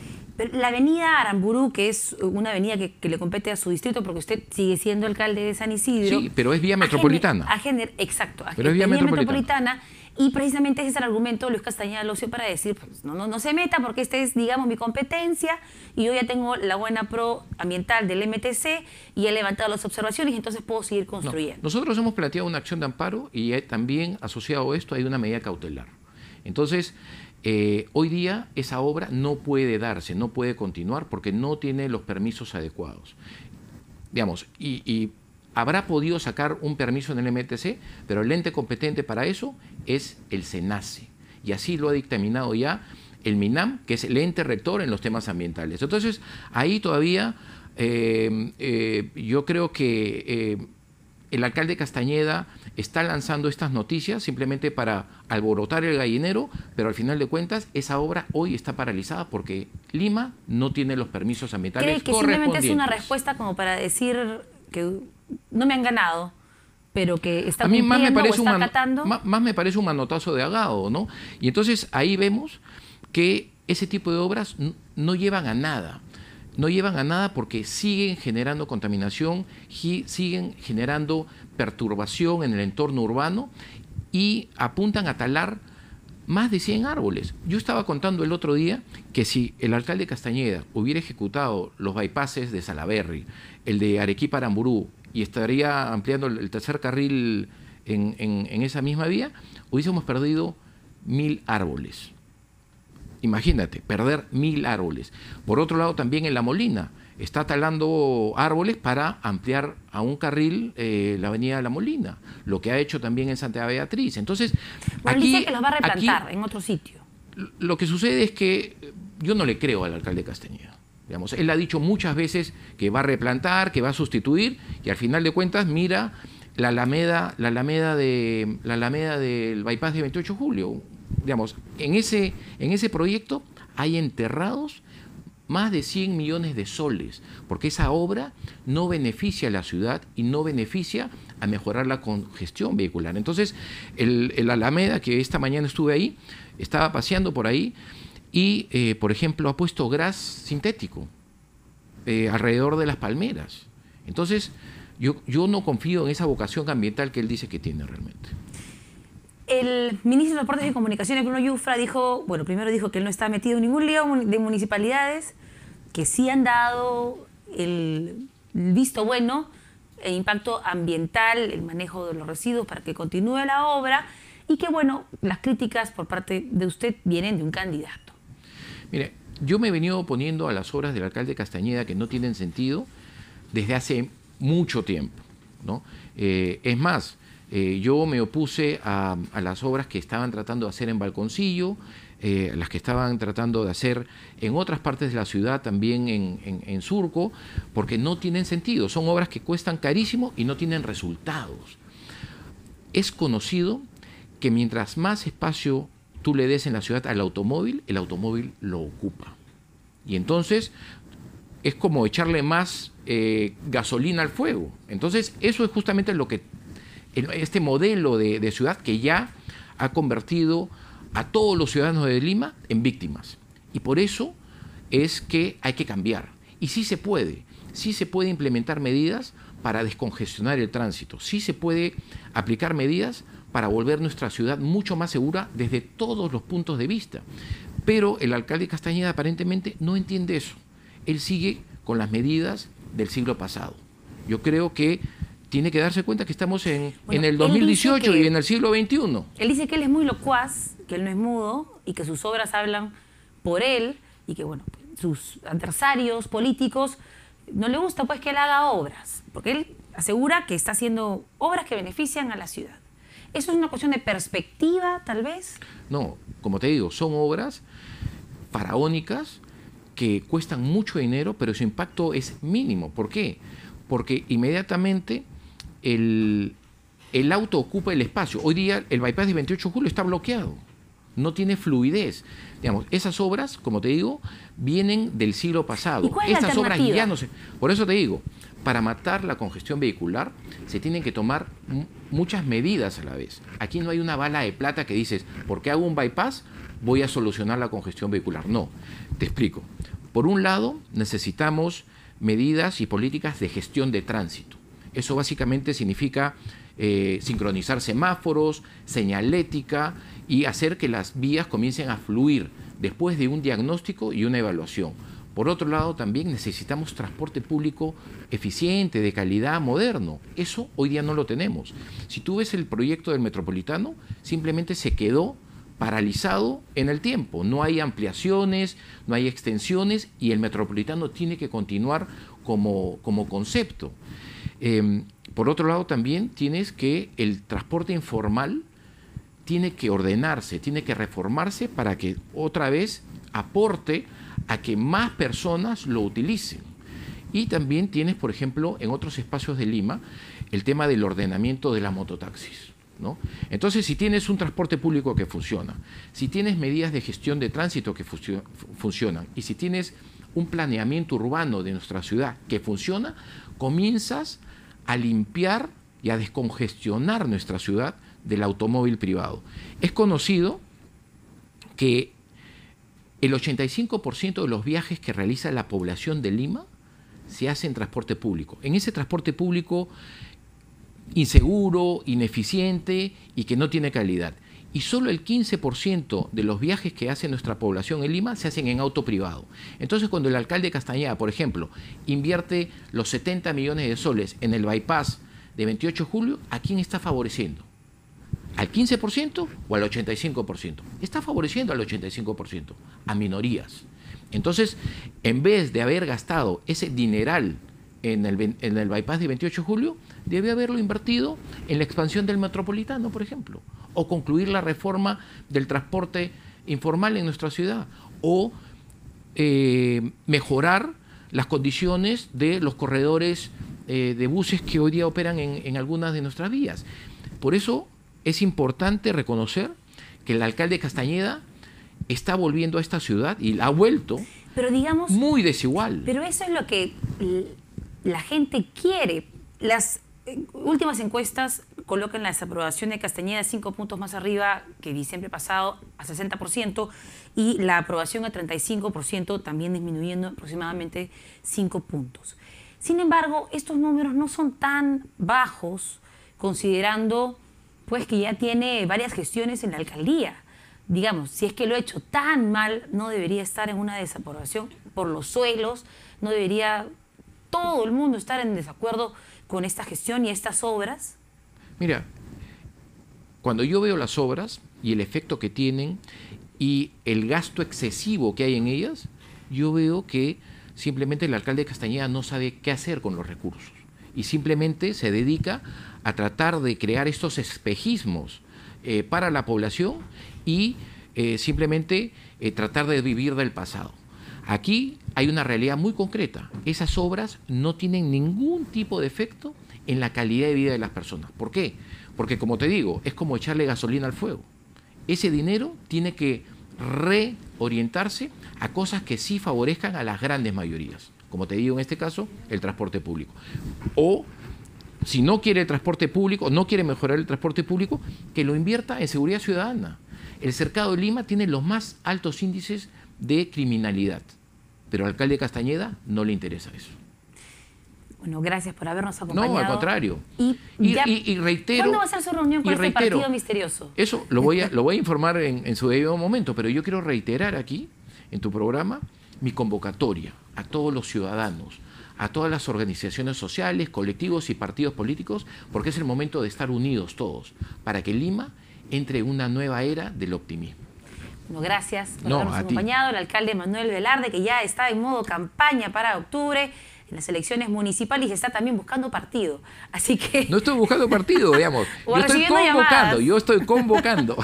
La avenida Aramburú, que es una avenida que, le compete a su distrito, porque usted sigue siendo alcalde de San Isidro. Sí, pero es vía metropolitana. A exacto, es vía metropolitana. Y precisamente ese es el argumento de Luis Castañeda Locio para decir, pues, no, no, no se meta porque esta es, digamos, mi competencia y yo ya tengo la buena pro ambiental del MTC y he levantado las observaciones y entonces puedo seguir construyendo. nosotros hemos planteado una acción de amparo y eh, también asociado a esto hay una medida cautelar. Entonces, eh, hoy día esa obra no puede darse, no puede continuar porque no tiene los permisos adecuados. Digamos, y, habrá podido sacar un permiso en el MTC, pero el ente competente para eso es el SENACE. Y así lo ha dictaminado ya el MINAM, que es el ente rector en los temas ambientales. Entonces, ahí todavía eh, eh, yo creo que el alcalde Castañeda está lanzando estas noticias simplemente para alborotar el gallinero, pero al final de cuentas esa obra hoy está paralizada porque Lima no tiene los permisos ambientales ¿Cree que simplemente es una respuesta como para decir que no me han ganado? pero que está a mí más me está acatando. Más, más me parece un manotazo de agado, ¿no? Y entonces ahí vemos que ese tipo de obras no llevan a nada no llevan a nada porque siguen generando contaminación, siguen generando perturbación en el entorno urbano y apuntan a talar más de 100 árboles. Yo estaba contando el otro día que si el alcalde Castañeda hubiera ejecutado los bypasses de Salaberry, el de Arequipa Aramburú, y estaría ampliando el tercer carril en, en esa misma vía, hubiésemos perdido mil árboles. Imagínate, perder mil árboles. Por otro lado, también en La Molina, está talando árboles para ampliar a un carril eh, la avenida La Molina, lo que ha hecho también en Santa Beatriz. Entonces, bueno, dice que los va a replantar en otro sitio. Lo que sucede es que eh, yo no le creo al alcalde Castañeda. Digamos, él ha dicho muchas veces que va a replantar, que va a sustituir, y al final de cuentas, mira la Alameda, la Alameda de la Alameda del bypass de 28 de julio, digamos, en ese, proyecto hay enterrados más de 100 millones de soles, porque esa obra no beneficia a la ciudad y no beneficia a mejorar la congestión vehicular. Entonces, el, Alameda, que esta mañana estuve ahí, estaba paseando por ahí y, eh, por ejemplo, ha puesto gras sintético eh, alrededor de las palmeras. Entonces, yo no confío en esa vocación ambiental que él dice que tiene realmente el ministro de Transportes y Comunicaciones, Bruno Yufra, dijo, bueno, primero dijo que él no está metido en ningún lío de municipalidades, que sí han dado el visto bueno, el impacto ambiental, el manejo de los residuos para que continúe la obra y que, bueno, las críticas por parte de usted vienen de un candidato. Mire, yo me he venido oponiendo a las obras del alcalde Castañeda que no tienen sentido desde hace mucho tiempo. ¿no? Eh, es más, eh, yo me opuse a, las obras que estaban tratando de hacer en Balconcillo, eh, las que estaban tratando de hacer en otras partes de la ciudad, también en, Surco, porque no tienen sentido. Son obras que cuestan carísimo y no tienen resultados. Es conocido que mientras más espacio tú le des en la ciudad al automóvil, el automóvil lo ocupa. Y entonces es como echarle más eh, gasolina al fuego. Entonces, eso es justamente lo que este modelo de, ciudad que ya ha convertido a todos los ciudadanos de Lima en víctimas. Y por eso es que hay que cambiar. Y sí se puede, sí se puede implementar medidas para descongestionar el tránsito, sí se puede aplicar medidas para volver nuestra ciudad mucho más segura desde todos los puntos de vista. Pero el alcalde Castañeda aparentemente no entiende eso. Él sigue con las medidas del siglo pasado. Yo creo que tiene que darse cuenta que estamos en, el 2018 y en el siglo XXI. Él dice que él es muy locuaz, que él no es mudo y que sus obras hablan por él y que, bueno, sus adversarios políticos no le gusta pues que él haga obras, porque él asegura que está haciendo obras que benefician a la ciudad. ¿Eso es una cuestión de perspectiva, tal vez? No, como te digo, son obras faraónicas que cuestan mucho dinero, pero su impacto es mínimo. ¿Por qué? Porque inmediatamente el, auto ocupa el espacio. Hoy día el bypass de 28 de julio está bloqueado, no tiene fluidez. Digamos, esas obras, como te digo, vienen del siglo pasado. Estas obras ya no se. Por eso te digo, para matar la congestión vehicular se tienen que tomar muchas medidas a la vez. Aquí no hay una bala de plata que dices, porque hago un bypass? Voy a solucionar la congestión vehicular. No, te explico. Por un lado, necesitamos medidas y políticas de gestión de tránsito eso básicamente significa eh, sincronizar semáforos, señalética y hacer que las vías comiencen a fluir después de un diagnóstico y una evaluación. Por otro lado, también necesitamos transporte público eficiente, de calidad, moderno. Eso hoy día no lo tenemos. Si tú ves el proyecto del metropolitano, simplemente se quedó paralizado en el tiempo. No hay ampliaciones, no hay extensiones y el metropolitano tiene que continuar como, como concepto. Em, por otro lado, también tienes que el transporte informal tiene que ordenarse, tiene que reformarse para que otra vez aporte a que más personas lo utilicen. Y también tienes, por ejemplo, en otros espacios de Lima, el tema del ordenamiento de las mototaxis. Entonces, si tienes un transporte público que funciona, si tienes medidas de gestión de tránsito que funcionan y si tienes un planeamiento urbano de nuestra ciudad que funciona, comienzas a limpiar y a descongestionar nuestra ciudad del automóvil privado. Es conocido que el 85% de los viajes que realiza la población de Lima se hace en transporte público. En ese transporte público inseguro, ineficiente y que no tiene calidad y solo el 15% de los viajes que hace nuestra población en Lima se hacen en auto privado. Entonces, cuando el alcalde Castañeda, por ejemplo, invierte los 70 millones de soles en el bypass de 28 de julio, ¿a quién está favoreciendo? ¿Al 15% o al 85%? Está favoreciendo al 85%, a minorías. Entonces, en vez de haber gastado ese dineral en el, en el bypass de 28 de julio, debe haberlo invertido en la expansión del metropolitano, por ejemplo, o concluir la reforma del transporte informal en nuestra ciudad o eh, mejorar las condiciones de los corredores eh, de buses que hoy día operan en, algunas de nuestras vías. Por eso es importante reconocer que el alcalde Castañeda está volviendo a esta ciudad y la ha vuelto muy desigual. Pero eso es lo que la gente quiere. Las eh, últimas encuestas colocan la desaprobación de Castañeda cinco puntos más arriba que diciembre pasado a 60% y la aprobación a 35%, también disminuyendo aproximadamente cinco puntos. Sin embargo, estos números no son tan bajos considerando pues que ya tiene varias gestiones en la alcaldía. Digamos, si es que lo ha hecho tan mal, no debería estar en una desaprobación por los suelos, no debería todo el mundo estar en desacuerdo con esta gestión y estas obras. Mira, cuando yo veo las obras y el efecto que tienen y el gasto excesivo que hay en ellas, yo veo que simplemente el alcalde de Castañeda no sabe qué hacer con los recursos y simplemente se dedica a tratar de crear estos espejismos eh, para la población y eh, simplemente eh, tratar de vivir del pasado. Aquí hay una realidad muy concreta. Esas obras no tienen ningún tipo de efecto en la calidad de vida de las personas. ¿Por qué? Porque como te digo, es como echarle gasolina al fuego. Ese dinero tiene que reorientarse a cosas que sí favorezcan a las grandes mayorías. Como te digo en este caso, el transporte público. O si no quiere el transporte público, no quiere mejorar el transporte público, que lo invierta en seguridad ciudadana. El cercado de Lima tiene los más altos índices de criminalidad. Pero al alcalde Castañeda no le interesa eso. Bueno, gracias por habernos acompañado. No, al contrario. Y, reitero. ¿Cuándo va a ser su reunión con este partido misterioso? Eso lo voy a, informar en, en, su debido momento, pero yo quiero reiterar aquí, en tu programa, mi convocatoria a todos los ciudadanos, a todas las organizaciones sociales, colectivos y partidos políticos, porque es el momento de estar unidos todos, para que Lima entre en una nueva era del optimismo. Bueno, gracias por habernos acompañado. El alcalde Manuel Velarde, que ya está en modo campaña para octubre en las elecciones municipales y está también buscando partido. Así que. No estoy buscando partido, digamos. yo estoy convocando, yo estoy convocando.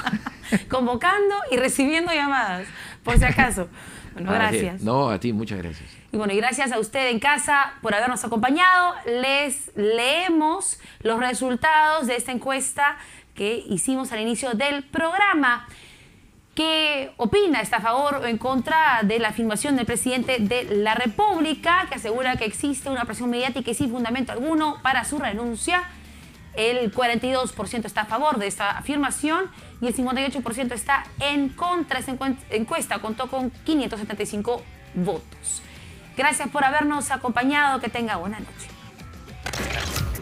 convocando y recibiendo llamadas, por si acaso. Bueno, ah, gracias. No, a ti, muchas gracias. Y bueno, y gracias a usted en casa por habernos acompañado. Les leemos los resultados de esta encuesta que hicimos al inicio del programa. ¿Qué opina? ¿Está a favor o en contra de la afirmación del presidente de la República, que asegura que existe una presión mediática y sin fundamento alguno para su renuncia? El 42% está a favor de esta afirmación y el 58% está en contra. Esta encuesta contó con 575 votos. Gracias por habernos acompañado. Que tenga buena noche.